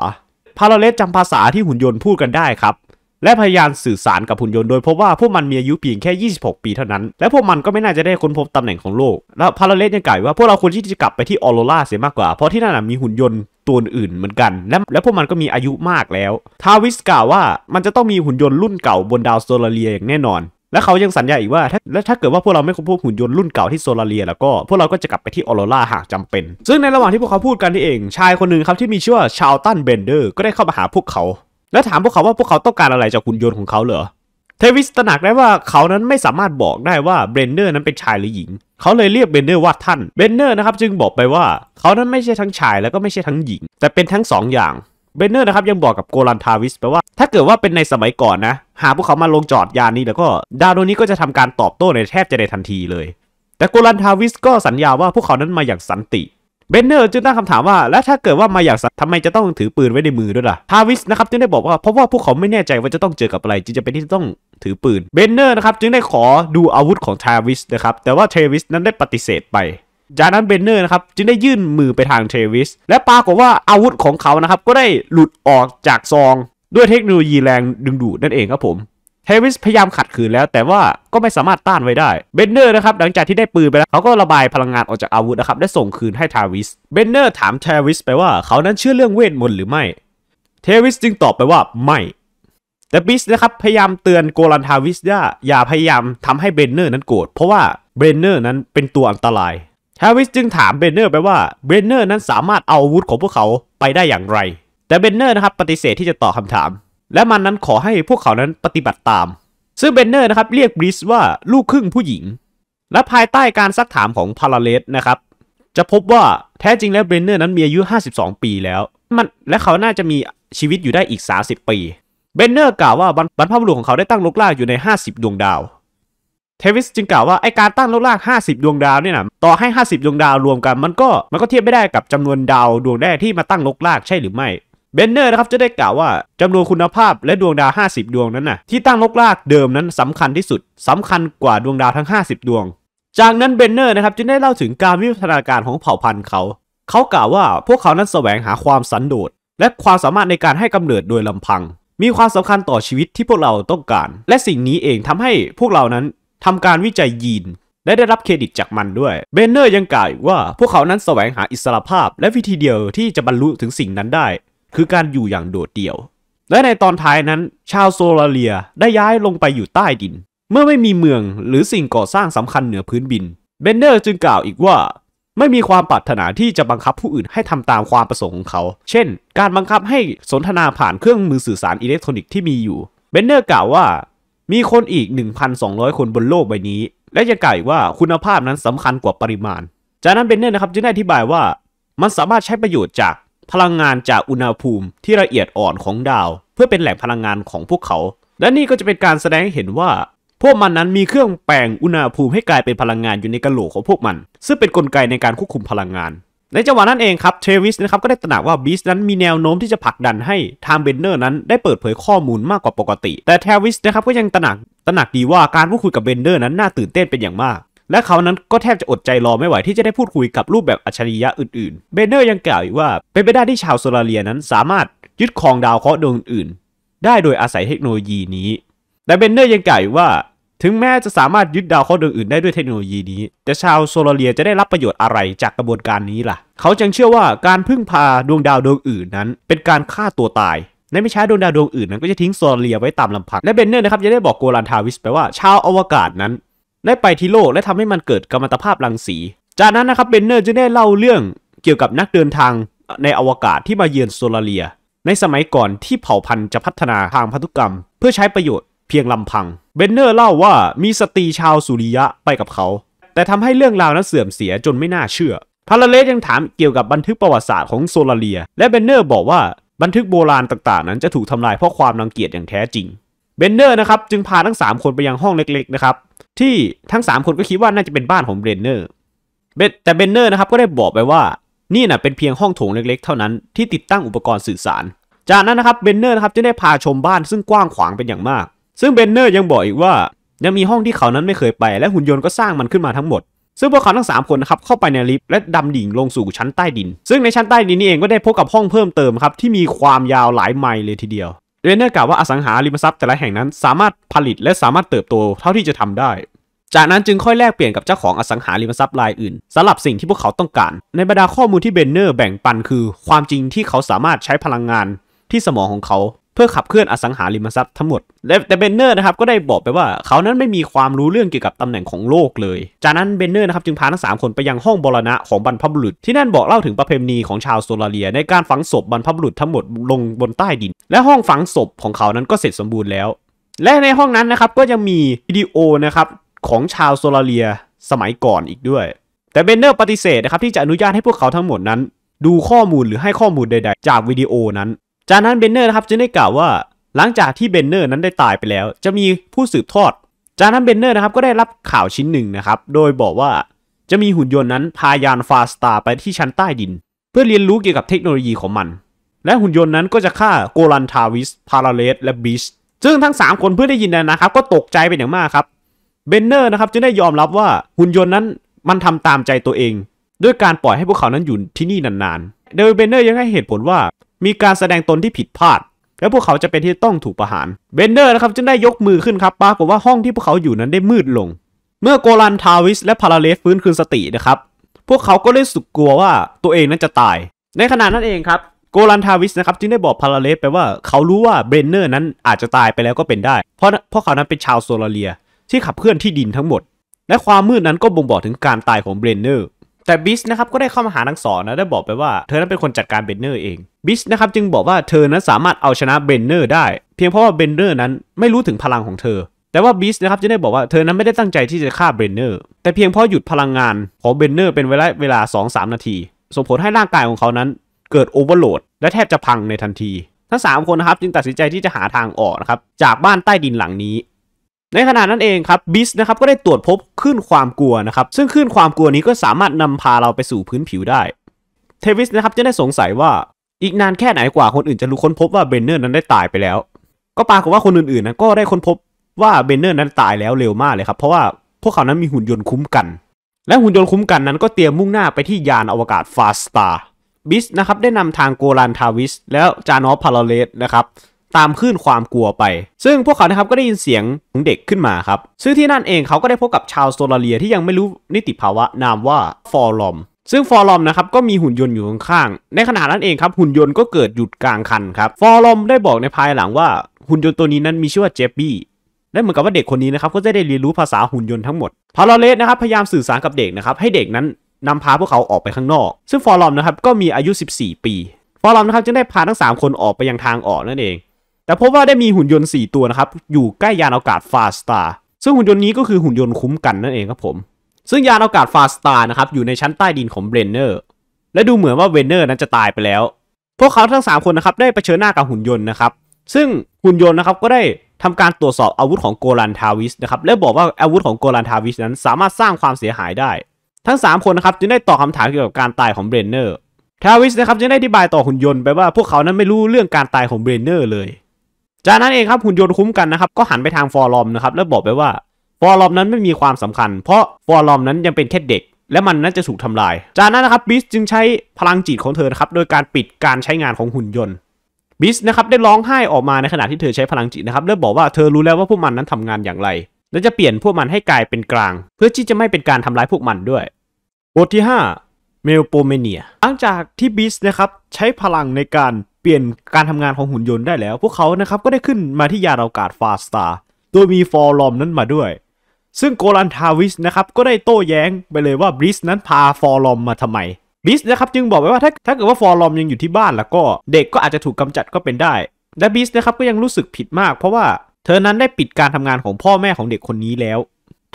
พาราเลสจำภาษาที่หุ่นยนต์พูดกันได้ครับ และพยายามสื่อสารกับหุ่นยนต์โดยพบว่าพวกมันมีอายุเพียงแค่ 26 ปีเท่านั้น และพวกมันก็ไม่น่าจะได้ค้นพบตำแหน่งของโลกแล้วพาราเลสยังกล่าวว่าพวกเราควรที่จะกลับไปที่ออโรราเสียมากกว่าเพราะที่นั่นมีหุ่นยนต์ตัวอื่นเหมือนกันและและพวกมันก็มีอายุมากแล้ว ทาวิสกล่าวว่ามันจะต้องมีหุ่นยนต์รุ่นเก่าบนดาวโซลาเรียอย่างแน่นอนและเขายังสัญญาอีกว่า ถ้าและถ้าเกิดว่าพวกเราไม่พบหุ่นยนต์รุ่นเก่าที่โซลาเรียแล้วก็ พวกเราก็จะกลับไปที่ออโรราหากจำเป็น ซึ่งในระหว่างที่พวกเขาพูดกันนี่เอง ชายคนหนึ่งครับ ที่มีชื่อว่าชาวตันเบนเดอร์ ก็ได้เข้ามาหาพวกเขา และถามพวกเขาว่าพวกเขาต้องการอะไรจากหุ่นยนต์ของเขาเหรอเทวิสตระหนักได้ว่าเขานั้นไม่สามารถบอกได้ว่าเบนเดอร์นั้นเป็นชายหรือหญิง เขาเลยเรียกเบนเดอร์ว่าท่านเบนเดอร์นะครับจึงบอกไปว่าเขานั้นไม่ใช่ทั้งชายแล้วก็ไม่ใช่ทั้งหญิง แต่เป็นทั้ง2ออย่างเบนเนอร์นะครับยังบอกกับโกลันทาวิสไปว่าถ้าเกิดว่าเป็นในสมัยก่อนนะ หาพวกเขามาลงจอดยานนี้แล้วก็ดาวดวงนี้ก็จะทำการตอบโต้ในแทบจะในทันทีเลย แต่โกลันทาวิสก็สัญญาว่าพวกเขานั้นมาอย่างสันติเบนเนอร์จึงตั้งคำถามว่าและถ้าเกิดว่ามาอย่างสัติทำไมจะต้องถือปืนไว้ในมือด้วยล่ะทาวิสนะครับจึงได้บอกว่า เพราะว่าพวกเขาไม่แน่ใจว่าจะต้องเจอกับอะไรจึงจะเป็นที่ต้องถือปืนเบนเนอร์นะครับจึงได้ขอดูอาวุธของทาวิสนะครับแต่ว่าทาวิสนั้นได้ปฏิเสธไปจากนั้นเบนเนอร์นะครับจึงได้ยื่นมือไปทางเทวิส และปรากฏว่าอาวุธของเขานะครับก็ได้หลุดออกจากซอง ด้วยเทคโนโลยีแรงดึงดูดนั่นเองครับผมเทวิสพยายามขัดขืนแล้วแต่ว่าก็ไม่สามารถต้านไว้ได้เบนเนอร์นะครับหลังจากที่ได้ปืนไปแล้ว เขาก็ระบายพลังงานออกจากอาวุธนะครับได้ส่งคืนให้ทาวิสเบนเนอร์ถามเทวิสไปว่าเขานั้นเชื่อเรื่องเวทมนต์หรือไม่เทวิสจึงตอบไปว่าไม่แต่บิสนะครับพยายามเตือนโกลันทาวิสว่าอย่าพยายามทำให้เบนเนอร์นั้นโกรธเพราะว่าเบนเนอร์นั้นเป็นตัวอันตรายแฮร์ริสจึงถามเบนเนอร์ไปว่าเบนเนอร์นั้นสามารถเอาอาวุธของพวกเขาไปได้อย่างไร แต่เบนเนอร์นะครับปฏิเสธที่จะตอบคาถาม และมันนั้นขอให้พวกเขานั้นปฏิบัติตาม ซึ่งเบนเนอร์นะครับเรียกบริสว่าลูกครึ่งผู้หญิง และภายใต้การซักถามของพาราเลสนะครับ จะพบว่าแท้จริงแล้วเบนเนอร์นั้นมีอายุ 52 ปีแล้ว มันและเขาน่าจะมีชีวิตอยู่ได้อีก 30 ปีเบนเนอร์กล่าวว่าบรรพบุรุษของเขาได้ตั้งลกลากอยู่ใน 50 ดวงดาวทวิสจึงกล่าว ว่า ไอการตั้งโลกลาก 50 ดวงดาวเนี่ยนะต่อให้ 50 ดวงดาวรวมกัน มันก็ มันก็เทียบไม่ได้กับจำนวนดาวดวงแรกที่มาตั้งโลกลากใช่หรือไม่เบนเนอร์นะครับจะได้กล่าวว่าจำนวนคุณภาพและดวงดาว50 ดวงนั้นนะ่ะที่ตั้งลกลากเดิมนั้นสำคัญที่สุด สำคัญกว่าดวงดาวทั้ง 50 ดวง จากนั้นเบนเนอร์นะครับจึงได้เล่าถึงการวิวัฒนาการของเผ่าพันธุ์เขาเขากล่าวว่าพวกเขานั้นแสวงหาความสันโดษและความสามารถในการให้กำเนิดโดยลำพัง มีความสำคัญต่อชีวิตที่พวกเราต้องการ และสิ่งนี้เองทำให้พวกเรานั้นทำการวิจัยยีนและได้รับเครดิตจากมันด้วยเบนเนอร์ยังกล่าวอีกว่า พวกเขานั้นแสวงหาอิสรภาพ และวิธีเดียวที่จะบรรลุถึงสิ่งนั้นได้ คือการอยู่อย่างโดดเดี่ยว และในตอนท้ายนั้น ชาวโซลาเรีย ได้ย้ายลงไปอยู่ใต้ดิน เมื่อไม่มีเมืองหรือสิ่งก่อสร้างสำคัญเหนือพื้นบินเบนเนอร์จึงกล่าวอีกว่าไม่มีความปรารถนาที่จะบังคับผู้อื่นให้ทำตามความประสงค์ของเขา เช่น การบังคับให้สนทนาผ่านเครื่องมือสื่อสารอิเล็กทรอนิกส์ที่มีอยู่ เบนเนอร์กล่าวว่ามีคนอีก 1,200 คนบนโลกใบนี้ และจะกล่าวว่าคุณภาพนั้นสำคัญกว่าปริมาณ จากนั้นเบนเน่นะครับจึงได้อธิบายว่า มันสามารถใช้ประโยชน์จากพลังงานจากอุณหภูมิที่ละเอียดอ่อนของดาว เพื่อเป็นแหล่งพลังงานของพวกเขา และนี่ก็จะเป็นการแสดงให้เห็นว่า พวกมันนั้นมีเครื่องแปลงอุณหภูมิให้กลายเป็นพลังงานอยู่ในกระโหลกของพวกมัน ซึ่งเป็นนกลไกในการควบคุมพลังงานในจังหวะนั้นเองครับเทรวิสนะครับ ก็ได้ตระหนักว่าบีสนั้นมีแนวโน้มที่จะผลักดันให้ไทม์เบนเนอร์นั้นได้เปิดเผยข้อมูลมากกว่าปกติ แต่เทรวิสนะครับก็ยังตระหนักตระหนักดีว่าการพูดคุยกับเบนเดอร์นั้นน่าตื่นเต้นเป็นอย่างมาก และเขานั้นก็แทบจะอดใจรอไม่ไหวที่จะได้พูดคุยกับรูปแบบอัจฉริยะอื่นๆเบนเดอร์ยังกล่าวอีกว่าเป็นไปได้ที่ชาวโซลาเรียนั้นสามารถยึดครองดาวเคราะห์ดวงอื่นได้โดยอาศัยเทคโนโลยีนี้แต่เบนเดอร์ยังกล่าวอีกว่าถึงแม้จะสามารถยึดดาวเคราะห์ดวงอื่นได้ด้วยเทคโนโลยีนี้แต่ชาวโซลาเรียจะได้รับประโยชน์อะไรจากกระบวนการนี้ล่ะเขาจึงเชื่อว่าการพึ่งพาดวงดาวดวงอื่นนั้นเป็นการฆ่าตัวตาย ในไม่ช้าดวงดาวดวงอื่นนั้นก็จะทิ้งโซลเลียไว้ตามลำพัง และเบนเนอร์นะครับยังได้บอกโกลันทาวิสไปว่า ชาวอวกาศนั้น ได้ไปที่โลกและทำให้มันเกิดกัมมันตภาพรังสี จากนั้นนะครับเบนเนอร์จะได้เล่าเรื่องเกี่ยวกับนักเดินทางในอวกาศที่มาเยือนโซลาเลีย ในสมัยก่อนที่เผ่าพันธุ์จะพัฒนาทางพันธุกรรม เพื่อใช้ประโยชน์เพียงลำพัง เบนเนอร์เล่าว่ามีสตรีชาวสุริยะไปกับเขา แต่ทำให้เรื่องราวนั้นเสื่อมเสียจนไม่น่าเชื่อพาราเลสยังถามเกี่ยวกับบันทึกประวัติศาสตร์ของโซลาเรียและเบนเนอร์บอกว่าบันทึกโบราณต่างๆ นั้นจะถูกทำลายเพราะความรังเกียจอย่างแท้จริงเบนเนอร์นะครับจึงพาทั้ง 3 คนไปยังห้องเล็กๆ นะครับ ที่ทั้ง 3คนก็คิดว่าน่าจะเป็นบ้านของเบนเนอร์แต่เบนเนอร์นะครับก็ได้บอกไปว่านี่นะเป็นเพียงห้องโถงเล็กๆ เท่านั้นที่ติดตั้งอุปกรณ์สื่อสาร จากนั้นนะครับเบนเนอร์นะครับจะได้พาชมบ้านซึ่งกว้างขวางเป็นอย่างมากซึ่งเบนเนอร์ยังบอกอีกว่ายังมีห้องที่เขานั้นไม่เคยไปและหุ่นยนต์ก็สร้างมันขึ้นมาทั้งหมดซึ่งพวกเขาทั้ง 3 คนนะครับเข้าไปในลิฟต์ และดำดิ่งลงสู่ชั้นใต้ดิน ซึ่งในชั้นใต้ดินนี่เองก็ได้พบกับห้องเพิ่มเติมครับ ที่มีความยาวหลายไมล์เลยทีเดียวเรเนอร์กล่าวว่าอสังหาริมทรัพย์แต่ละแห่งนั้นสามารถผลิตและสามารถเติบโตเท่าที่จะทำได้ จากนั้นจึงค่อยแลกเปลี่ยนกับเจ้าของอสังหาริมทรัพย์รายอื่นสำหรับสิ่งที่พวกเขาต้องการ ในบรรดาข้อมูลที่เบนเนอร์แบ่งปันคือความจริงที่เขาสามารถใช้พลังงานที่สมองของเขาเพื่อขับเคลื่อนอสังหาริมทรัพย์ทั้งหมด แต่เบนเนอร์นะครับก็ได้บอกไปว่า เขานั้นไม่มีความรู้เรื่องเกี่ยวกับตำแหน่งของโลกเลย จากนั้นเบนเนอร์นะครับจึงพาทั้งสามคนไปยังห้องบรณะของบรรพบุรุษ ที่นั่นบอกเล่าถึงประเพณีของชาวโซลาเรีย ในการฝังศพบรรพบุรุษทั้งหมดลงบนใต้ดิน และห้องฝังศพของเขานั้นก็เสร็จสมบูรณ์แล้ว และในห้องนั้นนะครับก็ยังมีวิดีโอนะครับของชาวโซลาเรียสมัยก่อนอีกด้วย แต่เบนเนอร์ปฏิเสธนะครับที่จะอนุญาตให้พวกเขาทั้งหมดนั้น ดูข้อมูลหรือให้ข้อมูลใดๆ จากวิดีโอนั้นจากนั้นเบนเนอร์นะครับจึงได้กล่าวว่าหลังจากที่เบนเนอร์นั้นได้ตายไปแล้ว จะมีผู้สืบทอด จากนั้นเบนเนอร์นะครับก็ได้รับข่าวชิ้นหนึ่งนะครับ โดยบอกว่าจะมีหุ่นยนต์นั้น พายานฟาสตาไปที่ชั้นใต้ดิน เพื่อเรียนรู้เกี่ยวกับเทคโนโลยีของมัน และหุ่นยนต์นั้นก็จะฆ่าโกลันทาวิสพาราเลสและบิชซึ่งทั้ง 3 คนเพื่อได้ยินนะครับ ก็ตกใจเป็นอย่างมากครับเบนเนอร์นะครับจึงได้ยอมรับว่าหุ่นยนต์นั้นมันทำตามใจตัวเองด้วยการปล่อยให้พวกเขานั้นอยู่ที่นี่นานๆโดยเบนเนอร์ยังให้เหตุผลว่ามีการแสดงตนที่ผิดพลาด และพวกเขาจะเป็นที่ต้องถูกประหารเบนเดอร์นะครับ จึงได้ยกมือขึ้นครับปรากฏว่าห้องที่พวกเขาอยู่นั้นได้มืดลง เมื่อโกลันทาวิสและพาราเลฟฟื้นคืนสติ นะครับ พวกเขาก็ได้สุกกลัวว่าตัวเองนั้นจะตาย ในขณะนั้นเองครับโกลันทาวิสนะครับ จึงได้บอกพาราเลฟไปว่าเขารู้ว่าเบนเนอร์นั้นอาจจะตายไปแล้วก็เป็นได้ เพราะเพราะเขานั้นเป็นชาวโซลาเรีย ที่ขับเคลื่อนที่ดินทั้งหมด และความมืดนั้นก็บ่งบอกถึงการตายของเบรนเนอร์แต่บิสนะครับก็ได้เข้ามาหานางสองนะได้บอกไปว่าเธอนั้นเป็นคนจัดการเบนเนอร์เองบิสนะครับจึงบอกว่าเธอนั้นสามารถเอาชนะเบนเนอร์ ได้ เพียงเพราะว่าเบนเนอร์นั้นไม่รู้ถึงพลังของเธอ แต่ว่าบิสนะครับจะได้บอกว่าเธอนั้นไม่ได้ตั้งใจที่จะฆ่าเบนเนอร์แต่เพียงเพราะหยุดพลังงานของเบนเนอร์เป็นเวลาเวลา2-3 นาทีส่งผลให้ร่างกายของเขานั้น เกิดโอเวอร์โหลดและแทบจะพังในทันที ทั้ง3คนนะครับจึงตัดสินใจที่จะหาทางออกนะครับจากบ้านใต้ดินหลังนี้ในขณะนั้นเองครับบิสนะครับก็ได้ตรวจพบคลื่นความกลัวนะครับซึ่งคลื่นความกลัวนี้ก็สามารถนำพาเราไปสู่พื้นผิวได้เทวิสนะครับจะได้สงสัยว่าอีกนานแค่ไหนกว่าคนอื่นจะ รู้ค้นพบว่าเบนเนอร์นั้นได้ตายไปแล้ว ก็ปรากฏว่าคนอื่นๆนะก็ได้ค้นพบว่าเบนเนอร์นั้นตายแล้วเร็วมากเลยครับเพราะว่าพวกเขานั้นมีหุ่นยนต์คุ้มกัน และหุ่นยนต์คุ้มกันนั้นก็เตรียมมุ่งหน้าไปที่ยานอวกาศฟาสตาบิสนะครับได้นำทางโกลันทาวิสแล้วจานอฟพาราเลสนะครับตามคลื่นความกลัวไป ซึ่งพวกเขานะครับก็ได้ยินเสียงของเด็กขึ้นมาครับซึ่งที่นั่นเองเขาก็ได้พบกับชาวโซลาเรีย ที่ยังไม่รู้นิติภาวะนามว่าฟอร์ลอม ซึ่งฟอร์ลอมนะครับก็มีหุ่นยนต์อยู่ข้างๆในขณะนั้นเองครับหุ่นยนต์ก็เกิดหยุดกลางคันครับ ฟอร์ลอมได้บอกในภายหลังว่าหุ่นยนต์ตัวนี้นั้นมีชื่อว่าเจฟบี้และเหมือนกับว่าเด็กคนนี้นะครับก็จะได้เรียนรู้ภาษาหุ่นยนต์ทั้งหมด พาราเลสนะครับพยายามสื่อสารกับเด็กนะครับให้เด็กนั้นนำพาพวกเขาออกไปข้างนอก ซึ่งฟอร์ลอมนะครับก็มีอายุ14 ปีฟอร์ลอมนะครับจึงได้พาทั้ง3คนออกไปยังทางออกนั่นเองแต่พบว่าได้มีหุ่นยนต์ 4 ตัวนะครับ อยู่ใกล้ยานอากาศฟาสตาซึ่งหุ่นยนต์นี้ก็คือหุ่นยนต์คุ้มกันนั่นเองครับผมซึ่งยานอากาศฟาสตานะครับอยู่ในชั้นใต้ดินของเบรนเนอร์และดูเหมือนว่าเบรนเนอร์นั้นจะตายไปแล้ว พวกเขาทั้ง 3 คนนะครับได้เผชิญหน้ากับหุ่นยนต์นะครับ ซึ่งหุ่นยนต์นะครับก็ได้ทำการตรวจสอบอาวุธของโกลันทาวิสนะครับและบอกว่าอาวุธของโกลันทาวิสนั้นสามารถสร้างความเสียหายได้ ทั้ง 3 คนนะครับจึงได้ตอบคาถามเกี่ยวกับการตายของเบรนเนอร์ทาวิสนะครับจึงได้อธิบายต่อหุ่นยนต์ไปว่าพวกเขานั้นไม่รู้เรื่องการตายของเบรนเนอร์เลยจากนั้นเองครับหุ่นยนต์คุ้มกันนะครับก็หันไปทางฟอร์ลอมนะครับแล้วบอกไปว่าฟอร์ลอมนั้นไม่มีความสำคัญเพราะฟอร์ลอมนั้นยังเป็นแค่เด็กและมันน่าจะถูกทำลาย จากนั้นนะครับบิสจึงใช้พลังจิตของเธอครับโดยการปิดการใช้งานของหุ่นยนต์บิสนะครับได้ร้องไห้ออกมาในขณะที่เธอใช้พลังจิตนะครับแล้วบอกว่าเธอรู้แล้วว่าพวกมันนั้นทำงานอย่างไรและจะเปลี่ยนพวกมันให้กลายเป็นกลาง เพื่อที่จะไม่เป็นการทำร้ายพวกมันด้วย บทที่5เมลโปเมเนียหลังจากที่บิสนะครับใช้พลังในการเปลี่ยนการทำงานของหุ่นยนต์ได้แล้ว พวกเขานะครับก็ได้ขึ้นมาที่ยานอวกาศฟาสตาโดยมีฟอร์ลอมนั้นมาด้วย ซึ่งโกลันทาวิสนะครับก็ได้โต้แย้งไปเลยว่าบริสนั้นพาฟอร์ลอมมาทำไมบริสนะครับจึงบอกไว้ว่าถ้าถ้าเกิดว่าฟอร์ลอมยังอยู่ที่บ้านแล้วก็เด็กก็อาจจะถูกกาจัดก็เป็นได้และบริสนะครับก็ยังรู้สึกผิดมากเพราะว่าเธอนั้นได้ปิดการทำงานของพ่อแม่ของเด็กคนนี้แล้ว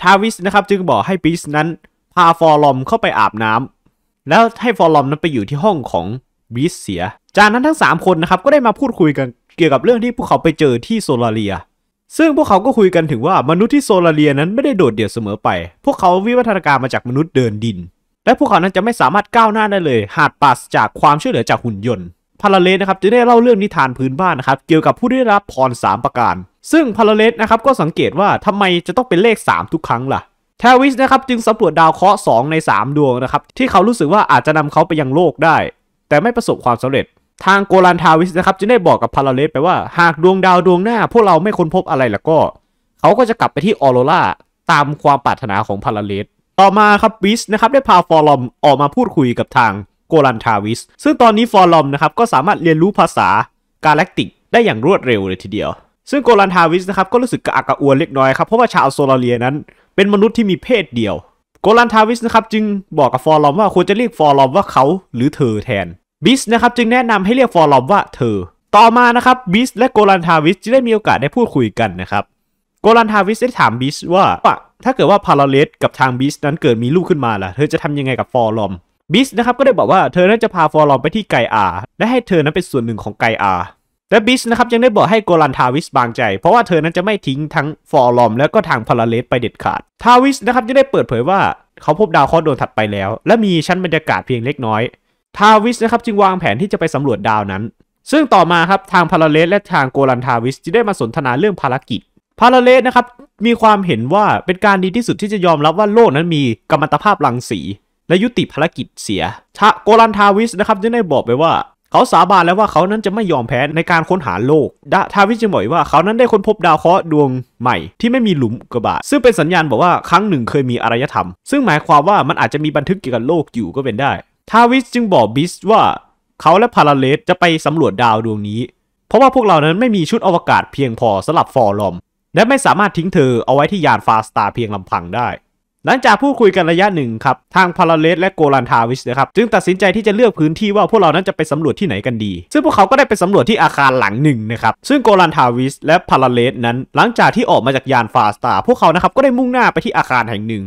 ทาวิสนะครับจึงบอกให้บริสนั้นพาฟอร์ลอมเข้าไปอาบน้ำ แล้วให้ฟอร์ลอมนั้นไปอยู่ที่ห้องของบริสเสียจากนั้นทั้ง 3 คนนะครับก็ได้มาพูดคุยกันเกี่ยวกับเรื่องที่พวกเขาไปเจอที่โซลาเรีย ซึ่งพวกเขาก็คุยกันถึงว่ามนุษย์ที่โซลาเรียนั้นไม่ได้โดดเดี่ยวเสมอไป พวกเขาวิวัฒนาการมาจากมนุษย์เดินดิน และพวกเขานั้นจะไม่สามารถก้าวหน้าได้เลย หากปราศจากความช่วยเหลือจากหุ่นยนต์ พาราเลสนะครับจะได้เล่าเรื่องนิทานพื้นบ้านนะครับเกี่ยวกับผู้ได้รับพร 3 ประการ ซึ่งพาราเลสนะครับก็สังเกตว่าทำไมจะต้องเป็นเลข 3 ทุกครั้งล่ะทวิสนะครับจึงสำรวจดาวเคราะห์2ใน 3 ดวงนะครับที่เขารู้สึกว่าอาจจะนำเขาไปยังโลกได้ แต่ไม่ประสบความสำเร็จทางโกลันทาวิสนะครับจึงได้บอกกับพาราเลสไปว่าหากดวงดาวดวงหน้า พวกเราไม่ค้นพบอะไรแล้วก็ เขาก็จะกลับไปที่ออโรราตามความปรารถนาของพาราเลส ต่อมาครับวิสนะครับได้พาฟอลอม ออกมาพูดคุยกับทางโกลันทาวิสซึ่งตอนนี้ฟอลอมนะครับก็สามารถเรียนรู้ภาษากาแล็กติกได้อย่างรวดเร็วเลยทีเดียว ซึ่งโกลันทาวิสนะครับก็รู้สึกกระอักกระอ่วนเล็กน้อยครับ เพราะว่าชาวโซลาเรียนั้นเป็นมนุษย์ที่มีเพศเดียวโกลันทาวิสนะครับจึงบอกกับฟอลอมว่าควรจะเรียกฟอลอมว่าเขาหรือเธอแทนบิสนะครับจึงแนะนำให้เรียกฟอร์ลอมว่าเธอ ต่อมานะครับบิสและโกลันทาวิส จะได้มีโอกาสได้พูดคุยกันนะครับ โกลันทาวิสได้ถามบิสว่า ถ้าเกิดว่าพาราเลสกับทางบิสนั้นเกิดมีลูกขึ้นมาล่ะ เธอจะทำยังไงกับฟอร์ลอมบิสนะครับก็ได้บอกว่าเธอนั้นจะพาฟอร์ลอมไปที่ไกอาและให้เธอนั้นเป็นส่วนหนึ่งของไกอาและบิสนะครับยังได้บอกให้โกลันทาวิสบางใจ เพราะว่าเธอนั้นจะไม่ทิ้งทั้งฟอร์ลอมและก็ทางพาราเลสไปเด็ดขาด ทาวิสนะครับจะได้เปิดเผยว่า เขาพบดาวเคราะห์ดวงถัดไปแล้ว และมีชั้นบรรยากาศเพียงเล็กน้อยทาวิสนะครับจึงวางแผนที่จะไปสำรวจดาวนั้น ซึ่งต่อมาครับทางพาราเลสและทางโกลันทาวิสจะได้มาสนทนาเรื่องภารกิจ พาราเลสนะครับมีความเห็นว่าเป็นการดีที่สุดที่จะยอมรับว่าโลกนั้นมีกัมมันตภาพรังสี และยุติภารกิจเสียะโกลันทาวิสนะครับจึงได้บอกไปว่า เขาสาบานแล้วว่าเขานั้นจะไม่ยอมแพ้ในการค้นหาโลกดาทาวิสจึงบอกว่าเขานั้นได้ค้นพบดาวเคราะห์ดวงใหม่ ที่ไม่มีหลุมกระบาดซึ่งเป็นสัญญาณบอกว่าครั้งหนึ่งเคยมีอารยธรรม ซึ่งหมายความว่ามันอาจจะมีบันทึกเกี่ยวกับโลกอยู่ก็เป็นได้ทาวิสจึงบอกบิสว่าเขาและพาราเลสจะไปสำรวจดาวดวงนี้ เพราะว่าพวกเรานั้นไม่มีชุดอวกาศเพียงพอสำหรับฟอร์ลอม และไม่สามารถทิ้งเธอเอาไว้ที่ยานฟาสตาเพียงลำพังได้ หลังจากพูดคุยกันระยะหนึ่งครับ ทางพาราเลสและโกลันทาวิสนะครับ จึงตัดสินใจที่จะเลือกพื้นที่ว่าพวกเรานั้นจะไปสำรวจที่ไหนกันดี ซึ่งพวกเขาก็ได้ไปสำรวจที่อาคารหลังหนึ่งนะครับซึ่งโกลันทาวิสและพาราเลสนั้นหลังจากที่ออกมาจากยานฟาสตาพวกเขานะครับก็ได้มุ่งหน้าไปที่อาคารแห่งหนึ่ง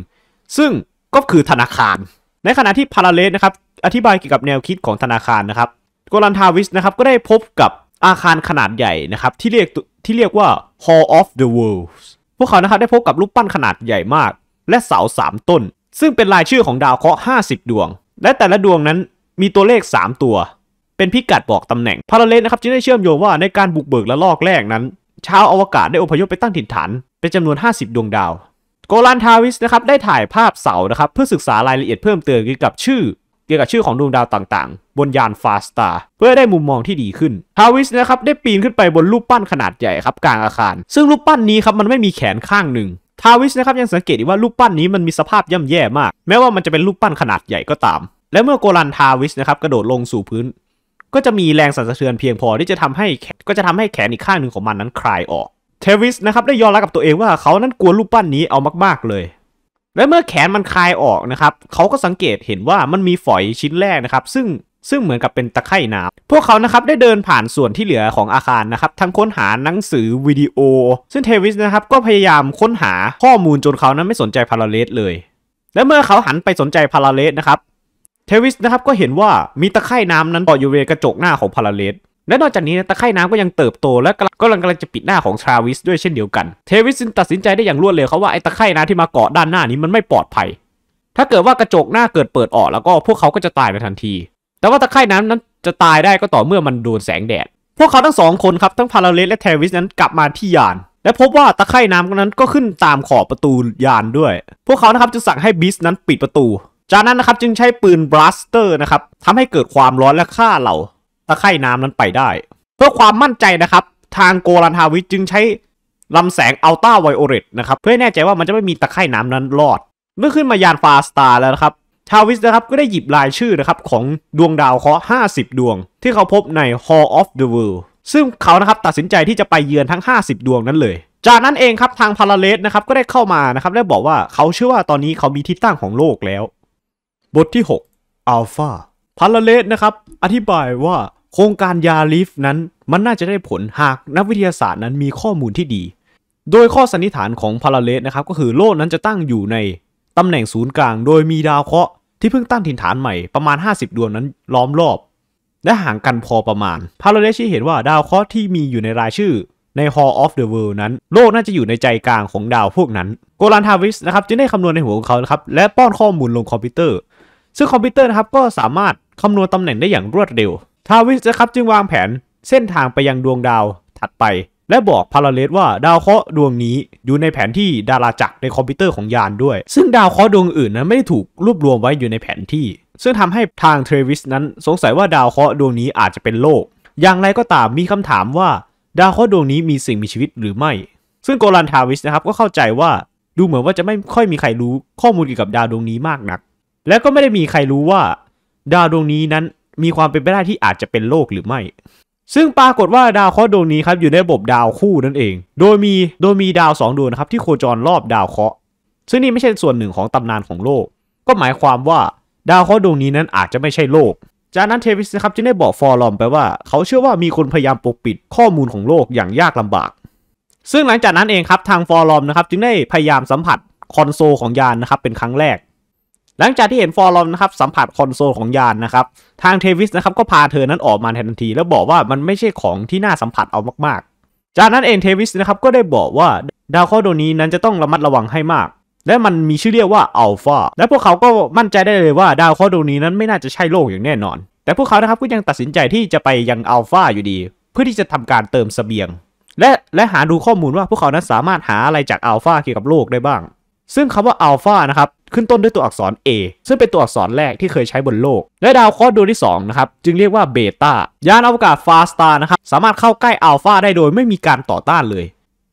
ซึ่งก็คือธนาคาร ในขณะที่พาราเลสนะครับอธิบายเกี่ยวกับแนวคิดของธนาคารนะครับ โกลันทาวิสนะครับก็ได้พบกับอาคารขนาดใหญ่นะครับที่เรียกที่เรียกว่า Hall of the Worlds พวกเขานะครับได้พบกับรูปปั้นขนาดใหญ่มากและเสา 3 ต้น ซึ่งเป็นลายชื่อของดาวเคราะห์50 ดวง และแต่ละดวงนั้นมีตัวเลข 3 ตัวเป็นพิกัดบอกตำแหน่ง พาราเลสนะครับจึงได้เชื่อมโยงว่า ในการบุกเบิกและลอกแรกนั้นชาวอวกาศได้อพยพไปตั้งถิ่นฐานเป็นจำนวน 50 ดวงดาว โกลันทาวิสนะครับได้ถ่ายภาพเสานะครับเพื่อศึกษารายละเอียดเพิ่มเติมเกี่ยวกับชื่อเกี่ยวกับชื่อของดวงดาวต่างๆ บนยานฟาสตาเพื่อได้มุมมองที่ดีขึ้นฮาวิสนะครับได้ปีนขึ้นไปบนรูปปั้นขนาดใหญ่ครับกลางอาคาร ซึ่งรูปปั้นนี้ครับมันไม่มีแขนข้างหนึ่งทาวิสนะครับยังสังเกตว่ารูปปั้นนี้มันมีสภาพย่ำแย่มาก แม้ว่ามันจะเป็นรูปปั้นขนาดใหญ่ก็ตาม และเมื่อโกลันทาวิสนะครับกระโดดลงสู่พื้น ก็จะมีแรงสั่นสะเทือนเพียงพอ ที่จะทำให้ก็จะทำให้แขนอีกข้างหนึ่งของมันนั้นคลายออกเทวิสนะครับได้ยอมรับกับตัวเองว่าเขานั้นกลัวรูปปั้นนี้เอามากๆเลยและเมื่อแขนมันคลายออกนะครับเขาก็สังเกตเห็นว่ามันมีฝอยชิ้นแรกนะครับ ซึ่งซึ่งเหมือนกับเป็นตะไคร่น้ำพวกเขานะครับได้เดินผ่านส่วนที่เหลือของอาคารนะครับทั้งค้นหาหนังสือวิดีโอซึ่งเทวิสนะครับก็พยายามค้นหาข้อมูลจนเขานั้นไม่สนใจพาราเลส เลย และเมื่อเขาหันไปสนใจพาราเลสนะครับเทวิสนะครับก็เห็นว่ามีตะไคร่น้ำนั้นต่ออยู่บริเวณกระจกหน้าของพาราเลสและนอกจากนี้ตะไคร่น้ำก็ยังเติบโตและก็กำลังจะปิดหน้าของทราวิสด้วยเช่นเดียวกันเทวิสตัดสินใจได้อย่างรวดเร็วเขาว่าไอ้ตะไคร่น้ำที่มาเกาะด้านหน้านี้มันไม่ปลอดภัยถ้าเกิดว่ากระจกหน้าเกิดเปิดออกแล้วก็พวกเขาก็จะตายไปทันที แต่ว่าตะไคร่น้ำนั้นจะตายได้ก็ต่อเมื่อมันโดนแสงแดด พวกเขาทั้งสองคนครับทั้งพาราเลสและเทวิสนั้นกลับมาที่ยาน และพบว่าตะไคร่น้ำนั้นก็ขึ้นตามขอบประตูยานด้วย พวกเขานะครับจึงสั่งให้บิสนั้นปิดประตูจากนั้นนะครับจึงใช้ปืนบลัสเตอร์นะครับทำให้เกิดความร้อนและฆ่าเหล่าตะไคร่น้ำนั้นไปได้ เพื่อความมั่นใจนะครับ ทางโกรันทาวิจึงใช้ลำแสงอัลตราไวโอเรตนะครับ เพื่อแน่ใจว่ามันจะไม่มีตะไคร่น้ำนั้นรอด เมื่อขึ้นมายานฟาสตาร์แล้วนะครับทาวิสนะครับก็ได้หยิบรายชื่อนะครับของดวงดาวเคราะห์50 ดวง ที่เขาพบใน Hall of the World ซึ่งเขานะครับตัดสินใจที่จะไปเยือนทั้ง 50 ดวงนั้นเลย จากนั้นเองครับทางพาราเลสนะครับก็ได้เข้ามานะครับและบอกว่าเขาเชื่อว่าตอนนี้เขามีที่ตั้งของโลกแล้ว บทที่6อัลฟาพาราเลสนะครับอธิบายว่าโครงการยาลิฟนั้นมันน่าจะได้ผลหากนักวิทยาศาสตร์นั้นมีข้อมูลที่ดี โดยข้อสันนิษฐานของพาราเลสนะครับก็คือโลกนั้นจะตั้งอยู่ในตำแหน่งศูนย์กลาง โดยมีดาวเคราะห์ที่เพิ่งตั้งถิ่นฐานใหม่ประมาณ 50 ดวงนั้นล้อมรอบ และห่างกันพอประมาณพาราเลสชี้เห็นว่าดาวเคราะห์ที่มีอยู่ในรายชื่อใน Hall of the World นั้น โลกน่าจะอยู่ในใจกลางของดาวพวกนั้นโกลันทาวิสนะครับจึงได้คำนวณในหัวของเขาครับและป้อนข้อมูลลงคอมพิวเตอร์ ซึ่งคอมพิวเตอร์นะครับก็สามารถคำนวณตำแหน่งได้อย่างรวดเร็วทาวิสนะครับจึงวางแผนเส้นทางไปยังดวงดาวถัดไป และบอกพาราเลสว่าดาวเคราะห์ดวงนี้ อยู่ในแผนที่ดาราจักรในคอมพิวเตอร์ของยานด้วย ซึ่งดาวเคราะห์ดวงอื่นนั้นไม่ได้ถูกรวบรวมไว้อยู่ในแผนที่ ซึ่งทำให้ทางเทรวิสนั้นสงสัยว่าดาวเคราะห์ดวงนี้อาจจะเป็นโลก อย่างไรก็ตามมีคำถามว่าดาวเคราะห์ดวงนี้มีสิ่งมีชีวิตหรือไม่ ซึ่งโกลันทาวิสนะครับ ก็เข้าใจว่าดูเหมือนว่าจะไม่ค่อยมีใครรู้ข้อมูลเกี่ยวกับดาวดวงนี้มากนัก และก็ไม่ได้มีใครรู้ว่าดาวดวงนี้นั้นมีความเป็นไปได้ที่อาจจะเป็นโลกหรือไม่ ซึ่งปรากฏว่าดาวเคราะห์ดวงนี้ครับอยู่ในระบบดาวคู่นั่นเอง โดยมีโดยมีดาว 2 ดวงนะครับที่โคจรรอบดาวเคราะห์ซึ่งนี่ไม่ใช่ส่วนหนึ่งของตำนานของโลก ก็หมายความว่าดาวเคราะห์ดวงนี้นั้นอาจจะไม่ใช่โลก จากนั้นเทวิสนะครับจึงได้บอกฟอรอมไปว่าเขาเชื่อว่ามีคนพยายามปกปิดข้อมูลของโลกอย่างยากลำบาก ซึ่งหลังจากนั้นเองครับทางฟอรอมนะครับจึงได้พยายามสัมผัสคอนโซลของยานนะครับเป็นครั้งแรกหลังจากที่เห็นฟอร์ลอนนะครับสัมผัสคอนโซลของยานนะครับทางเทวิสนะครับก็พาเธอนั้นออกมาทันที แล้วบอกว่ามันไม่ใช่ของที่น่าสัมผัสเอามากๆ จากนั้นเองเทวิสนะครับก็ได้บอกว่าดาวเคราะห์ดวงนี้นั้นจะต้องระมัดระวังให้มากและมันมีชื่อเรียกว่าอัลฟาและพวกเขาก็มั่นใจได้เลยว่าดาวเคราะห์ดวงนี้นั้นไม่น่าจะใช่โลกอย่างแน่นอน แต่พวกเขานะครับก็ยังตัดสินใจที่จะไปยังอัลฟาอยู่ดี เพื่อที่จะทำการเติมสเสบียง และและหาดูข้อมูลว่าพวกเขานั้นสามารถหาอะไรจากอัลฟาเกี่ยวกับโลกได้บ้างซึ่งคำว่าอัลฟานะครับ ขึ้นต้นด้วยตัวอักษร A ซึ่งเป็นตัวอักษรแรกที่เคยใช้บนโลก และดาวเคราะห์ดวงที่ 2 นะครับ จึงเรียกว่าเบต้า ยานอวกาศฟาสตานะครับ สามารถเข้าใกล้อัลฟาได้โดยไม่มีการต่อต้านเลย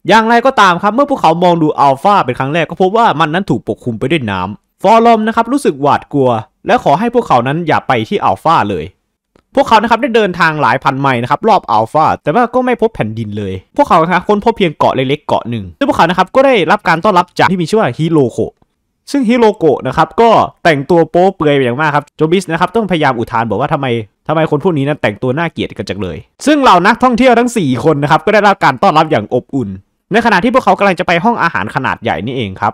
อย่างไรก็ตามครับ เมื่อพวกเขามองดูอัลฟาเป็นครั้งแรก ก็พบว่ามันนั้นถูกปกคลุมไปด้วยน้ำฟอลอมนะครับรู้สึกหวาดกลัว และขอให้พวกเขานั้นอย่าไปที่อัลฟาเลยพวกเขานะครับได้เดินทางหลายพันไมล์นะครับรอบอัลฟาแต่ว่าก็ไม่พบแผ่นดินเลย พวกเขาครับค้นพบเพียงเกาะเล็กๆเกาะหนึ่ง ซึ่งพวกเขานะครับก็ได้รับการต้อนรับจากที่มีชื่อว่าฮิโรโกะ ซึ่งฮิโรโกะนะครับก็แต่งตัวโป๊เปลือยอย่างมากครับ โจบิสนะครับต้องพยายามอุทานบอกว่าทำไมทำไมคนพวกนี้นั้นแต่งตัวน่าเกลียดกันจังเลย ซึ่งเหล่านักท่องเที่ยวทั้ง 4 คนนะครับก็ได้รับการต้อนรับอย่างอบอุ่น ในขณะที่พวกเขากำลังจะไปห้องอาหารขนาดใหญ่นี่เองครับ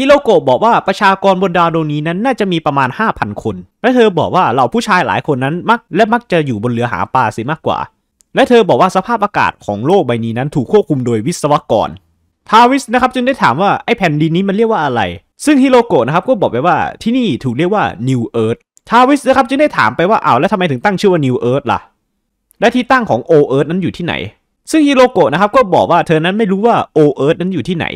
ฮิโรโกะบอกว่าประชากรบนดาวดวงนี้นั้นน่าจะมีประมาณ 5,000 คน และเธอบอกว่าเหล่าผู้ชายหลายคนนั้นมัก และมักจะอยู่บนเรือหาปลาสิมากกว่า และเธอบอกว่าสภาพอากาศของโลกใบนี้นั้น ถูกควบคุมโดยวิศวกร ทาวิสนะครับจึงได้ถามว่า ไอแผ่นดินนี้มันเรียกว่าอะไร ซึ่งฮิโรโกะนะครับก็บอกไปว่าที่นี่ถูกเรียกว่านิวเอิร์ธทาวิสนะครับจึงได้ถามไปว่าอ้าวแล้วทำไมถึงตั้งชื่อว่านิวเอิร์ธล่ะ และที่ตั้งของโอเอิร์ธนั้นอยู่ที่ไหน ซึ่งฮิโรโกะนะครับก็บอกว่าเธอนั้นไม่รู้ว่าโอเอิร์ธนั้นอยู่ที่ไหน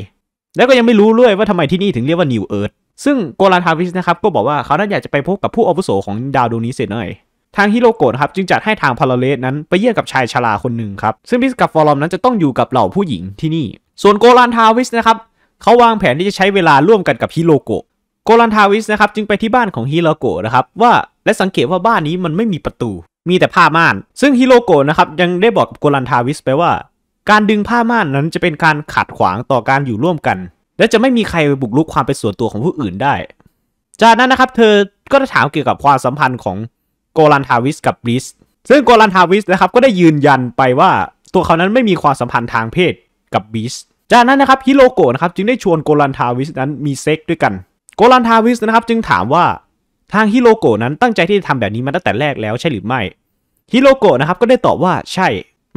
แล้วก็ยังไม่รู้ด้วยว่าทำไมที่นี่ถึงเรียกว่านิวเอิร์ธ ซึ่งโกลาทาวิสนะครับก็บอกว่าเขาน่าอยากจะไปพบกับผู้อาวุโสของดาวดวงนี้เสียหน่อย ทางฮิโรโกะครับจึงจัดให้ทางพาราเลสนั้นไปเยี่ยมกับชายชราคนหนึ่งครับ ซึ่งพิสกับฟอรอมนั้นจะต้องอยู่กับเหล่าผู้หญิงที่นี่ ส่วนโกลันทาวิสนะครับเขาวางแผนที่จะใช้เวลาร่วมกันกับฮิโรโกะ โกลันทาวิสนะครับจึงไปที่บ้านของฮิโรโกะนะครับว่าและสังเกตว่าบ้านนี้มันไม่มีประตู มีแต่ผ้าม่าน ซึ่งฮิโรโกะนะครับยังได้บอกกับโกลันทาวิสไปว่าการดึงผ้าม่านนั้นจะเป็นการขัดขวางต่อการอยู่ร่วมกัน และจะไม่มีใครบุกรุกความเป็นส่วนตัวของผู้อื่นได้ จากนั้นนะครับเธอก็ได้ถามเกี่ยวกับความสัมพันธ์ของโกลันทาวิสกับบริสซึ่งโกลันทาวิสนะครับก็ได้ยืนยันไปว่า ตัวเขานั้นไม่มีความสัมพันธ์ทางเพศกับบริสจากนั้นนะครับฮิโรโกะนะครับจึงได้ชวนโกลันทาวิสนั้นมีเซ็กด้วยกันโกลันทาวิสนะครับจึงถามว่าทางฮิโรโกะนั้นตั้งใจที่จะทำแบบนี้มาตั้งแต่แรกแล้วใช่หรือไม่ฮิโรโกะนะครับก็ได้ตอบว่าใช่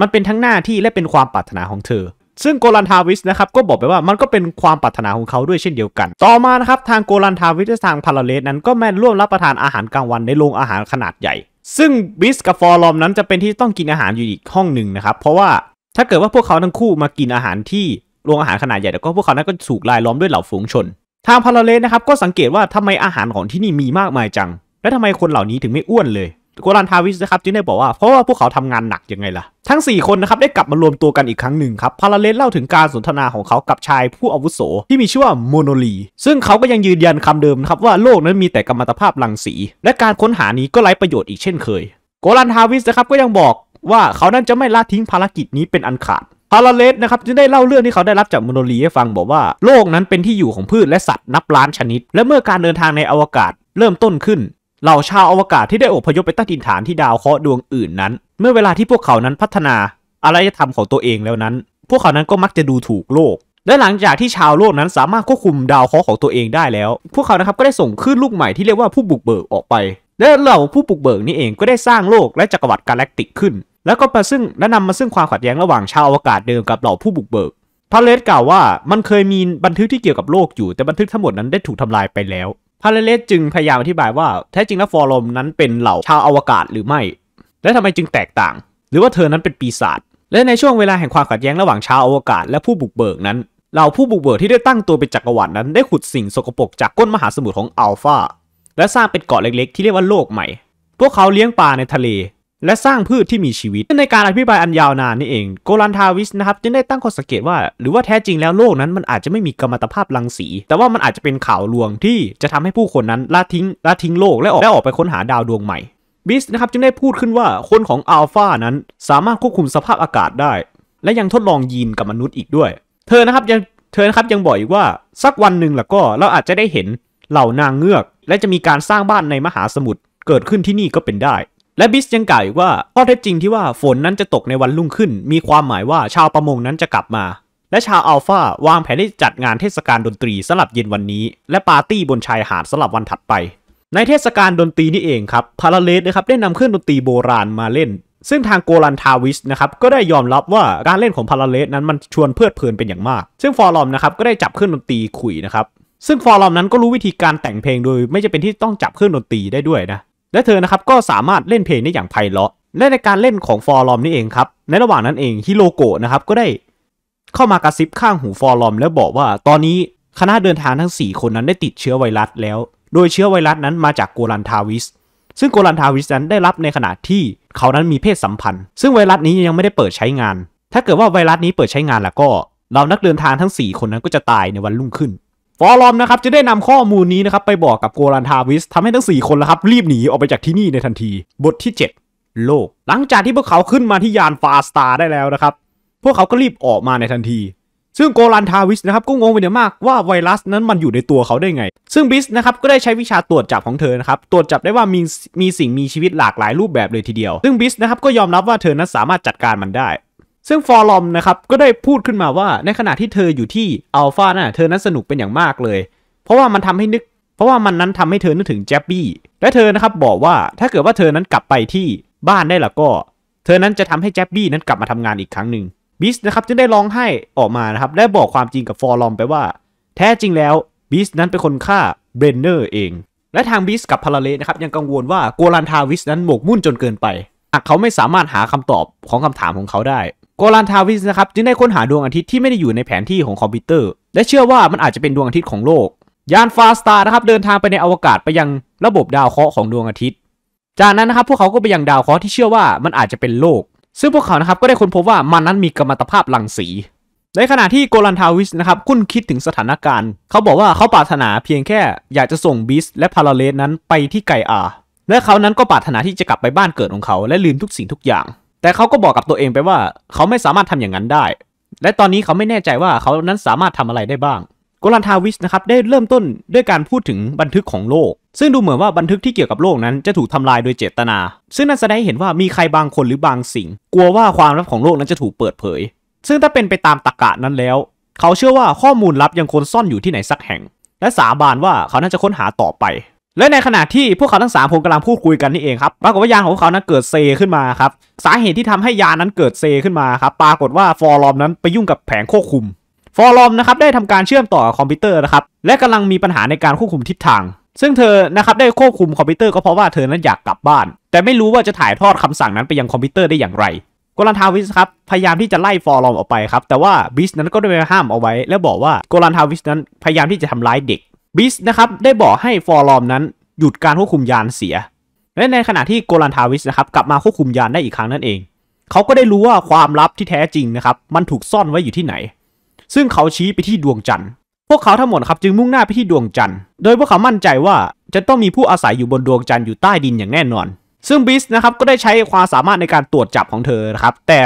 มันเป็นทั้งหน้าที่และเป็นความปรารถนาของเธอ ซึ่งโกลันทาวิสนะครับก็บอกไปว่ามันก็เป็นความปรารถนาของเขาด้วยเช่นเดียวกัน ต่อมานะครับทางโกลันทาวิสและทางพาราเลสนั้นก็แม่ร่วมรับประทานอาหารกลางวันในโรงอาหารขนาดใหญ่ ซึ่งบิสกับฟอร์ลอมนั้นจะเป็นที่ต้องกินอาหารอยู่อีกห้องหนึ่งนะครับ เพราะว่าถ้าเกิดว่าพวกเขาทั้งคู่มากินอาหารที่โรงอาหารขนาดใหญ่แล้วก็พวกเขานั้นก็ถูกลายล้อมด้วยเหล่าฝูงชน ทางพาราเลสนะครับก็สังเกตว่าทำไมอาหารของที่นี่มีมากมายจัง และทำไมคนเหล่านี้ถึงไม่อ้วนเลยกกลันทาวิสนะครับจึงได้บอกว่าเพราะว่าพวกเขาทำงานหนักยังไงล่ะ ทั้ง 4 คนนะครับได้กลับมารวมตัวกันอีกครั้งหนึ่งครับพาราเลนเล่าถึงการสนทนาของเขากับชายผู้อาวุโส ที่มีชื่อว่าโมโนลี ซึ่งเขาก็ยังยืนยันคำเดิมครับว่าโลกนั้นมีแต่กรรมตภาพรังสี และการค้นหานี้ก็ไร้ประโยชน์อีกเช่นเคยกกลันทาวิสนะครับก็ยังบอกว่าเขานั้นจะไม่ละทิ้งภารกิจนี้เป็นอันขาดพาราเลสนะครับจึงได้เล่าเรื่องที่เขาได้รับจากโมโนลีให้ฟัง บอกว่าโลกนั้นเป็นที่อยู่ของพืชและสัตว์นับล้านชนิด และเมื่อการเดินทางในอวกาศ เริ่มต้นขึ้นเหล่าชาวอวกาศที่ได้อพยพไปตั้งถิ่นฐานที่ดาวเคราะห์ดวงอื่นนั้น เมื่อเวลาที่พวกเขานั้นพัฒนาอารยธรรมของตัวเองแล้วนั้น พวกเขานั้นก็มักจะดูถูกโลก และหลังจากที่ชาวโลกนั้นสามารถควบคุมดาวเคราะห์ของตัวเองได้แล้ว พวกเขานะครับก็ได้ส่งคลื่นลูกใหม่ที่เรียกว่าผู้บุกเบิกออกไป และเหล่าผู้บุกเบิกนี้เองก็ได้สร้างโลกและจักรวรรดิกาแล็กติกขึ้น แล้วก็มาซึ่งและนำมาซึ่งความขัดแย้งระหว่างชาวอวกาศเดิมกับเหล่าผู้บุกเบิกพาเลสกล่าวว่า มันเคยมีบันทึกที่เกี่ยวกับโลกอยู่แต่บันทึกทั้งหมดนั้นได้ถูกทาลายไปแล้วพาเลเลสจึงพยายามอธิบายว่าแท้จริงแล้วฟอรลมนั้นเป็นเหล่าชาวอวกาศหรือไม่ และทำไมจึงแตกต่าง หรือว่าเธอนั้นเป็นปีศาจ และในช่วงเวลาแห่งความขัดแย้งระหว่างชาวอวกาศ และผู้บุกเบิกนั้น เหล่าผู้บุกเบิกที่ได้ตั้งตัวเป็นจักรวรรดินั้นได้ขุดสิ่งสกปรกจากก้นมหาสมุทรของอัลฟาและสร้างเป็นเกาะเล็กๆที่เรียกว่าโลกใหม่ พวกเขาเลี้ยงปลาในทะเลและสร้างพืชที่มีชีวิต ในการอธิบายอันยาวนานนี่เอง โกลันทาวิสนะครับจึงได้ตั้งข้อสังเกตว่า หรือว่าแท้จริงแล้วโลกนั้นมันอาจจะไม่มีกรรมตภาพรังสี แต่ว่ามันอาจจะเป็นข่าวลวงที่จะทำให้ผู้คนนั้น ละทิ้งละทิ้งโลกและออกและออกไปค้นหาดาวดวงใหม่ บิสนะครับจึงได้พูดขึ้นว่าคนของอัลฟานั้นสามารถควบคุมสภาพอากาศได้ และยังทดลองยีนกับมนุษย์อีกด้วย เธอนะครับยังเธอนะครับยังบอกอีกว่าสักวันหนึ่งล่ะก็เราอาจจะได้เห็นเหล่านางเงือก และจะมีการสร้างบ้านในมหาสมุทรเกิดขึ้นที่นี่ก็เป็นได้และบิสยังกล่าวอีกว่าข้อเท็จจริงที่ว่าฝนนั้นจะตกในวันรุ่งขึ้น มีความหมายว่าชาวประมงนั้นจะกลับมา และชาวอัลฟาวางแผนที่จัดงานเทศกาลดนตรีสำหรับเย็นวันนี้ และปาร์ตี้บนชายหาดสำหรับวันถัดไป ในเทศกาลดนตรีนี่เองครับพาราเลสนะครับได้นำเครื่องดนตรีโบราณมาเล่น ซึ่งทางโกลันทาวิสนะครับก็ได้ยอมรับว่าการเล่นของพาราเลสนั้นมันชวนเพลิดเพลินเป็นอย่างมาก ซึ่งฟอรอมนะครับก็ได้จับเครื่องดนตรีขุยนะครับซึ่งฟอรอมนั้นก็รู้วิธีการแต่งเพลงโดย ไม่จำเป็นที่ต้องจับเครื่องดนตรีได้ด้วยนะและเธอนะครับก็สามารถเล่นเพลงได้อย่างไพเราะและในการเล่นของฟอร์ลอมนี่เองครับในระหว่างนั้นเองฮิโรโกะนะครับ ก็ได้เข้ามากระซิบข้างหูฟอร์ลอมแล้วบอกว่าตอนนี้คณะเดินทางทั้ง 4 คนนั้นได้ติดเชื้อไวรัสแล้ว โดยเชื้อไวรัสนั้นมาจากโกลันทาวิสซึ่งโกลันทาวิสนั้นได้รับในขณะที่เขานั้นมีเพศสัมพันธ์ ซึ่งไวรัสนี้ยังไม่ได้เปิดใช้งาน ถ้าเกิดว่าไวรัสนี้เปิดใช้งานแล้วก็เรานักเดินทางทั้ง 4 คนนั้นก็จะตายในวันรุ่งขึ้นฟอรอมนะครับจะได้นำข้อมูลนี้นะครับไปบอกกับโกรันทาวิสทำให้ทั้ง 4 คนนะครับรีบหนีออกไปจากที่นี่ในทันที บทที่ 7 โลก หลังจากที่พวกเขาขึ้นมาที่ยานฟาสตาได้แล้วนะครับพวกเขาก็รีบออกมาในทันที ซึ่งโกรันทาวิสนะครับก็งงไปเยอะมากว่าไวรัสนั้นมันอยู่ในตัวเขาได้ไง ซึ่งบิสนะครับก็ได้ใช้วิชาตรวจจับของเธอนะครับตรวจจับได้ว่ามีมีสิ่งมีชีวิตหลากหลายรูปแบบเลยทีเดียว ซึ่งบิสนะครับก็ยอมรับว่าเธอนั้นสามารถจัดการมันได้ซึ่งฟอร์ลอมนะครับก็ได้พูดขึ้นมาว่าในขณะที่เธออยู่ที่อัลฟาน่ะเธอนั้นสนุกเป็นอย่างมากเลย เพราะว่ามันทำให้นึก เพราะว่ามันนั้นทำให้เธอนึกถึงแจ็บบี้และเธอนะครับบอกว่าถ้าเกิดว่าเธอนั้นกลับไปที่บ้านได้ละก็ เธอนั้นจะทำให้แจ็บบี้นั้นกลับมาทำงานอีกครั้งหนึ่งบิสนะครับจึงได้ร้องไห้ออกมานะครับ และบอกความจริงกับฟอร์ลอมไปว่า แท้จริงแล้วบิสนั้นเป็นคนฆ่าเบรนเนอร์เองและทางบิสกับพาราเลนะครับยังกังวลว่าโกลันทาวิสนั้นหมกมุ่นจนเกินไปเขาไม่สามารถหาคำตอบของคำถามของเขาได้โกลันทาวิสนะครับจึงได้ค้นหาดวงอาทิตย์ที่ไม่ได้อยู่ในแผนที่ของคอมพิวเตอร์และเชื่อว่ามันอาจจะเป็นดวงอาทิตย์ของโลกยานฟาสตานะครับเดินทางไปในอวกาศไปยังระบบดาวเคราะห์ของดวงอาทิตย์จากนั้นนะครับพวกเขาก็ไปยังดาวเคราะห์ที่เชื่อว่ามันอาจจะเป็นโลก ซึ่งพวกเขานะครับก็ได้ค้นพบว่ามันนั้นมีกรรมตภาพรังสี ในขณะที่โกลันทาวิสนะครับคุ้นคิดถึงสถานการณ์ เขาบอกว่าเขาปรารถนา เพียงแค่ อยากจะส่งบิสและพาราเลสนั้นไปที่ไกอาและเขานั้นก็ปรารถนาที่จะกลับไปบ้านเกิดของเขาและลืมทุกสิ่งทุกอย่างแต่เขาก็บอกกับตัวเองไปว่าเขาไม่สามารถทำอย่างนั้นได้ และตอนนี้เขาไม่แน่ใจว่าเขานั้นสามารถทำอะไรได้บ้างกลันทาวิชนะครับได้เริ่มต้นด้วยการพูดถึงบันทึกของโลก ซึ่งดูเหมือนว่าบันทึกที่เกี่ยวกับโลกนั้นจะถูกทำลายโดยเจตนา ซึ่งนั่นแสดงให้เห็นว่ามีใครบางคนหรือบางสิ่ง กลัวว่าความลับของโลกนั้นจะถูกเปิดเผย ซึ่งถ้าเป็นไปตามตรรกะนั้นแล้วเขาเชื่อว่าข้อมูลลับยังคงซ่อนอยู่ที่ไหนสักแห่ง และสาบานว่าเขาน่าจะค้นหาต่อไปและในขณะที่พวกเขาทั้งมคนกำลังพูดคุยกันนี่เองครับปรากฏว่ายานของเขานั้นเกิดเซขึ้นมาครับสาเหตุที่ทำให้ยานั้นเกิดเซขึ้นมาครับปรากฏว่าฟอร์ลอมนั้นไปยุ่งกับแผงควบคุมฟอร์ลอมนะครับได้ทำการเชื่อมต่อคอมพิวเตอร์นะครับและกำลังมีปัญหาในการควบคุมทิศทาง ซึ่งเธอนะครับได้ควบคุมคอมพิวเตอร์ก็เพราะว่าเธอนั้นอยากกลับบ้าน แต่ไม่รู้ว่าจะถ่ายทอดคำสั่งนั้นไปยังคอมพิวเตอร์ได้อย่างไรโกลันทาวิสครับพยายามที่จะไล่ฟอร์ลอมออกไปครับแต่ว่าบิสนั้นก็ได้ไปห้ามเอาไว้แล้วบอกว่าโกลันทาวิสนั้นพยายามที่จะทำร้ายเด็กบิสนะครับได้บอกให้ฟอร์ลอมนั้นหยุดการควบคุมยานเสีย และในขณะที่โกลันทาวิสนะครับกลับมาควบคุมยานได้อีกครั้งนั่นเอง เขาก็ได้รู้ว่าความลับที่แท้จริงนะครับมันถูกซ่อนไว้อยู่ที่ไหน ซึ่งเขาชี้ไปที่ดวงจันทร์พวกเขาทั้งหมดครับจึงมุ่งหน้าไปที่ดวงจันทร์โดยพวกเขามั่นใจว่าจะต้องมีผู้อาศัยอยู่บนดวงจันทร์อยู่ใต้ดินอย่างแน่นอน ซึ่งบิสนะครับก็ได้ใช้ความสามารถในการตรวจจับของเธอนะครับแต่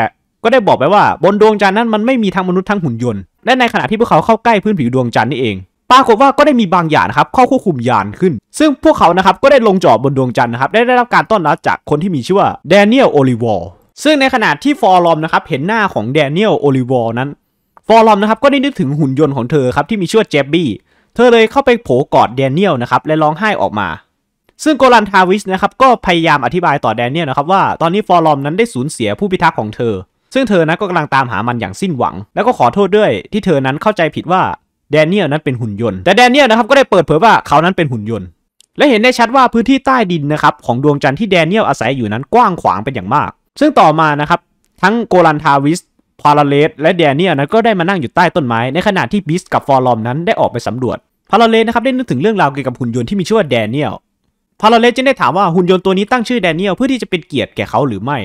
ก็ได้บอกไปว่าบนดวงจันทร์นั้นมันไม่มีทั้งมนุษย์ทั้งหุ่นยนต์และในขณะที่พวกเขาเข้าใกล้พื้นผิวดวงจันทร์นี่เองปรากฏว่าก็ได้มีบางอย่างนะครับเข้าควบคุมยานขึ้น ซึ่งพวกเขานะครับก็ได้ลงจอดบนดวงจันทร์นะครับได้ได้รับการต้อนรับจากคนที่มีชื่อว่าแดเนียลโอลิวอลซึ่งในขณะที่ฟอร์ลอมนะครับเห็นหน้าของแดเนียลโอลิวอลนั้นฟอร์ลอมนะครับ ก็ได้นึกถึงหุ่นยนต์ของเธอครับที่มีชื่อว่าเจบบี้เธอเลยเข้าไปโผกอดแดเนียลนะครับ และร้องไห้ออกมา ซึ่งโกลันทาวิสนะครับก็พยายามอธิบายต่อแดเนียลนะครับว่าตอนนี้ฟอร์ลอมนั้นได้สูญเสียผู้พิทักษ์ของเธอซึ่งเธอนั้นก็กำลังตามหามันอย่างสิ้นหวัง แล้วก็ขอโทษด้วย ที่เธอนั้นเข้าใจผิดว่าแดเนียลนั้นเป็นหุ่นยนต์ แต่แดเนียลนะครับ ก็ได้เปิดเผยว่าเขานั้นเป็นหุ่นยนต์ และเห็นได้ชัดว่าพื้นที่ใต้ดินนะครับ ของดวงจันทร์ที่แดเนียลอาศัยอยู่นั้นกว้างขวางเป็นอย่างมาก ซึ่งต่อมานะครับ ทั้งโกลันทาวิส พาราเลส และแดเนียลนั้นก็ได้มานั่งอยู่ใต้ต้นไม้ในขณะที่บิสกับฟอร์ลอมนั้นได้ออกไปสำรวจ พาราเลสนะครับ ได้นึกถึงเรื่องราวเกี่ยวกับหุ่นยนต์ที่มีชื่อว่าแดเนียล พาราเลสจึงได้ถามว่าหุ่นยนต์ตัวนี้ตั้งชื่อแดเนียลเพื่อที่จะเป็นเกียรติแก่เขาหรือไม่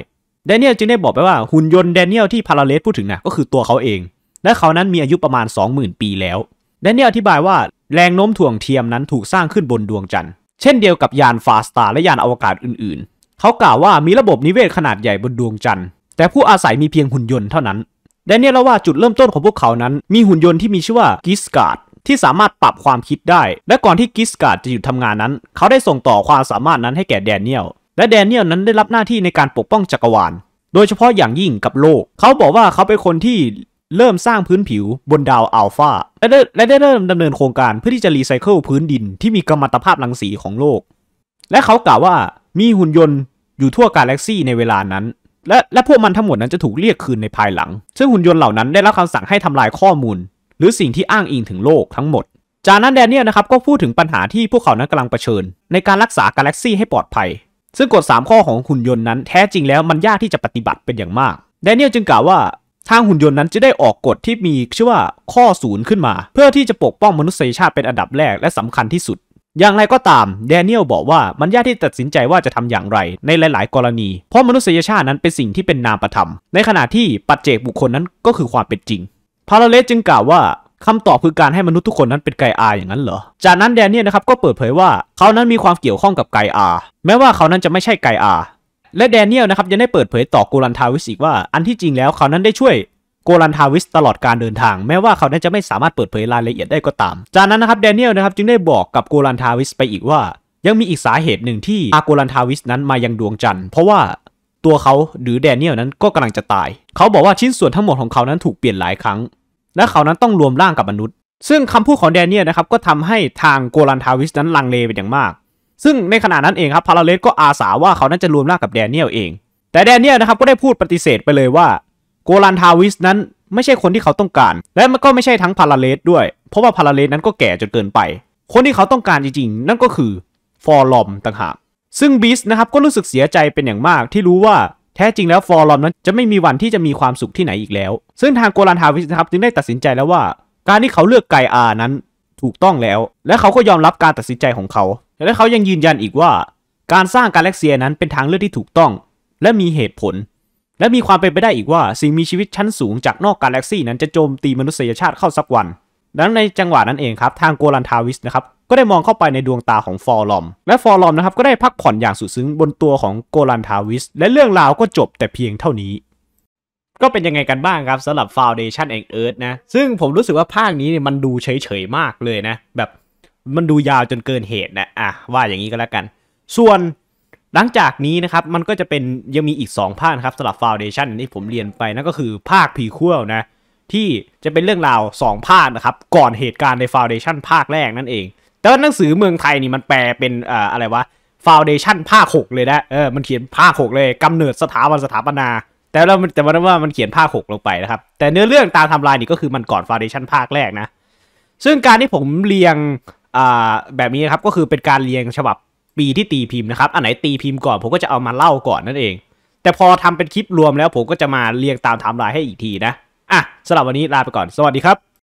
แดเนียลจึงได้บอกไปว่าหุ่นยนต์แดเนียลที่พาราเลสพูดถึงนะก็คือตัวเขาเอง และเขานั้นมีอายุประมาณ 20,000 ปีแล้วแดเนียลอธิบายว่าแรงโน้มถ่วงเทียมนั้นถูกสร้างขึ้นบนดวงจันทร์เช่นเดียวกับยานฟาสตา และยานอวกาศอื่นๆ เขากล่าวว่ามีระบบนิเวศขนาดใหญ่บนดวงจันทร์แต่ผู้อาศัยมีเพียงหุ่นยนต์เท่านั้นแดเนียลเล่าว่าจุดเริ่มต้นของพวกเขานั้น มีหุ่นยนต์ที่มีชื่อว่ากิสการ์ดที่สามารถปรับความคิดได้ และก่อนที่กิสการ์ดจะหยุดทำงานนั้น เขาได้ส่งต่อความสามารถนั้นให้แก่แดเนียลและแดเนียลนั้นได้รับหน้าที่ในการปกป้องจักรวาล โดยเฉพาะอย่างยิ่งกับโลก เขาบอกว่าเขาเป็นคนที่เริ่มสร้างพื้นผิวบนดาวอัลฟาและได้และได้เริ่มดำเนินโครงการเพื่อที่จะรีไซเคิลพื้นดินที่มีกัมมันตภาพรังสีของโลก และเขากล่าวว่ามีหุ่นยนต์อยู่ทั่วกาแล็กซี่ในเวลานั้น และและพวกมันทั้งหมดนั้นจะถูกเรียกคืนในภายหลัง ซึ่งหุ่นยนต์เหล่านั้นได้รับคำสั่งให้ทำลายข้อมูล หรือสิ่งที่อ้างอิงถึงโลกทั้งหมด จากนั้นแดเนียลนะครับก็พูดถึงปัญหาที่พวกเขานั้นกำลังเผชิญในการรักษากาแล็กซี่ให้ปลอดภัย ซึ่งกฎ3ข้อของหุ่นยนต์นั้นแท้จริงแล้วมันยากที่จะปฏิบัติเป็นอย่างมากแดเนียลจึงกล่าวว่าทางหุ่นยนต์นั้นจะได้ออกกฎที่มีชื่อว่าข้อศูนย์ขึ้นมา เพื่อที่จะปกป้องมนุษยชาติเป็นอันดับแรกและสำคัญที่สุด อย่างไรก็ตามแดเนียลบอกว่ามันยากที่ตัดสินใจว่าจะทำอย่างไร ในหลายๆ กรณี เพราะมนุษยชาตินั้นเป็นสิ่งที่เป็นนามประธรรม ในขณะที่ปัจเจกบุคคลนั้นก็คือความเป็นจริง พาราเลสจึงกล่าวว่าคำตอบคือการให้มนุษย์ทุกคนนั้นเป็นไกอาอย่างนั้นเหรอจากนั้นแดเนียลนะครับก็เปิดเผยว่าเขานั้นมีความเกี่ยวข้องกับไกอา แม้ว่าเขานั้นจะไม่ใช่ไกอาและแดเนียลนะครับ ยังได้เปิดเผยต่อโกลันทาวิสอีกว่าอันที่จริงแล้วเขานั้นได้ช่วยโกลันทาวิสตลอดการเดินทาง แม้ว่าเขานั้นจะไม่สามารถเปิดเผยรายละเอียดได้ก็ตาม จากนั้นนะครับแดเนียลนะครับจึงได้บอกกับโกลันทาวิสไปอีกว่า ยังมีอีกสาเหตุหนึ่งที่อาโกลันทาวิสนั้นมายังดวงจันทร์เพราะว่าตัวเขาหรือแดเนียลนั้นก็กำลังจะตาย เขาบอกว่าชิ้นส่วนทั้งหมดของเขานั้นถูกเปลี่ยนหลายครั้ง และเขานั้นต้องรวมร่างกับมนุษย์ ซึ่งคำพูดของแดเนียลนะครับก็ทำให้ทางโกลันทาวิสนั้นลังเลเป็นอย่างมากซึ่งในขณะนั้นเองครับพาราเลสก็อาสาว่าเขานั้นจะรวมร่างกับแดเนียลเอง แต่แดเนียลนะครับก็ได้พูดปฏิเสธไปเลยว่า โกลันทาวิสนั้นไม่ใช่คนที่เขาต้องการ และมันก็ไม่ใช่ทั้งพาราเลสด้วย เพราะว่าพาราเลสนั้นก็แก่จนเกินไป คนที่เขาต้องการจริงๆนั่นก็คือฟอร์ลอมต่างหาก ซึ่งบิสนะครับก็รู้สึกเสียใจเป็นอย่างมากที่รู้ว่าแท้จริงแล้วฟอร์ลอมนั้นจะไม่มีวันที่จะมีความสุขที่ไหนอีกแล้ว ซึ่งทางโกลันทาวิสนะครับจึงได้ตัดสินใจแล้วว่า การที่เขาเลือกไกอานั้นถูกต้องแล้ว และเขาก็ยอมรับการตัดสินใจของเขา และเขายังยืนยันอีกว่า การสร้างกาแล็กเซียนั้นเป็นทางเลือกที่ถูกต้อง และมีเหตุผล และมีความเป็นไปได้อีกว่าสิ่งมีชีวิตชั้นสูง จากนอกกาแล็กซีนั้นจะโจมตีมนุษยชาติเข้าสักวัน ดังในจังหวะนั้นเองครับ ทางโกลันทาวิสนะครับก็ได้มองเข้าไปในดวงตาของฟอร์ลอม และฟอร์ลอมนะครับก็ได้พักผ่อนอย่างสุดซึ้งบนตัวของโกลันทาวิส และเรื่องราวก็จบแต่เพียงเท่านี้ก็เป็นยังไงกันบ้างครับสำหรับ Foundation and Earth นะ ซึ่งผมรู้สึกว่าภาคนี้เนี่ยมันดูเฉยๆมากเลยนะ แบบมันดูยาวจนเกินเหตุนะอ่ะว่าอย่างนี้ก็แล้วกัน ส่วนหลังจากนี้นะครับมันก็จะเป็นยังมีอีก 2 ภาคครับสำหรับ Foundation ที่ผมเรียนไปนั่นก็คือภาคพีควนะ ที่จะเป็นเรื่องราว 2 ภาคนะครับ ก่อนเหตุการณ์ใน Foundation ภาคแรกนั่นเอง แต่ว่าหนังสือเมืองไทยนี่มันแปลเป็นอ่าอะไรวะ Foundation ภาค6 เลยนะเออมันเขียนภาค 6 เลยกำเนิดสถาบันสถาปนาแต่เราแต่ว่ามันเขียนภาคหกลงไปนะครับ แต่เนื้อเรื่องตามทำลายนี่ก็คือมันก่อนฟาวเดชั่นภาคแรกนะซึ่งการที่ผมเรียงแบบนี้นะครับก็คือเป็นการเรียงฉบับปีที่ตีพิมพ์นะครับอันไหนตีพิมพ์ก่อนผมก็จะเอามาเล่าก่อนนั่นเอง แต่พอทำเป็นคลิปรวมแล้วผมก็จะมาเรียงตามทำลายให้อีกทีนะอ่ะสำหรับวันนี้ลาไปก่อนสวัสดีครับ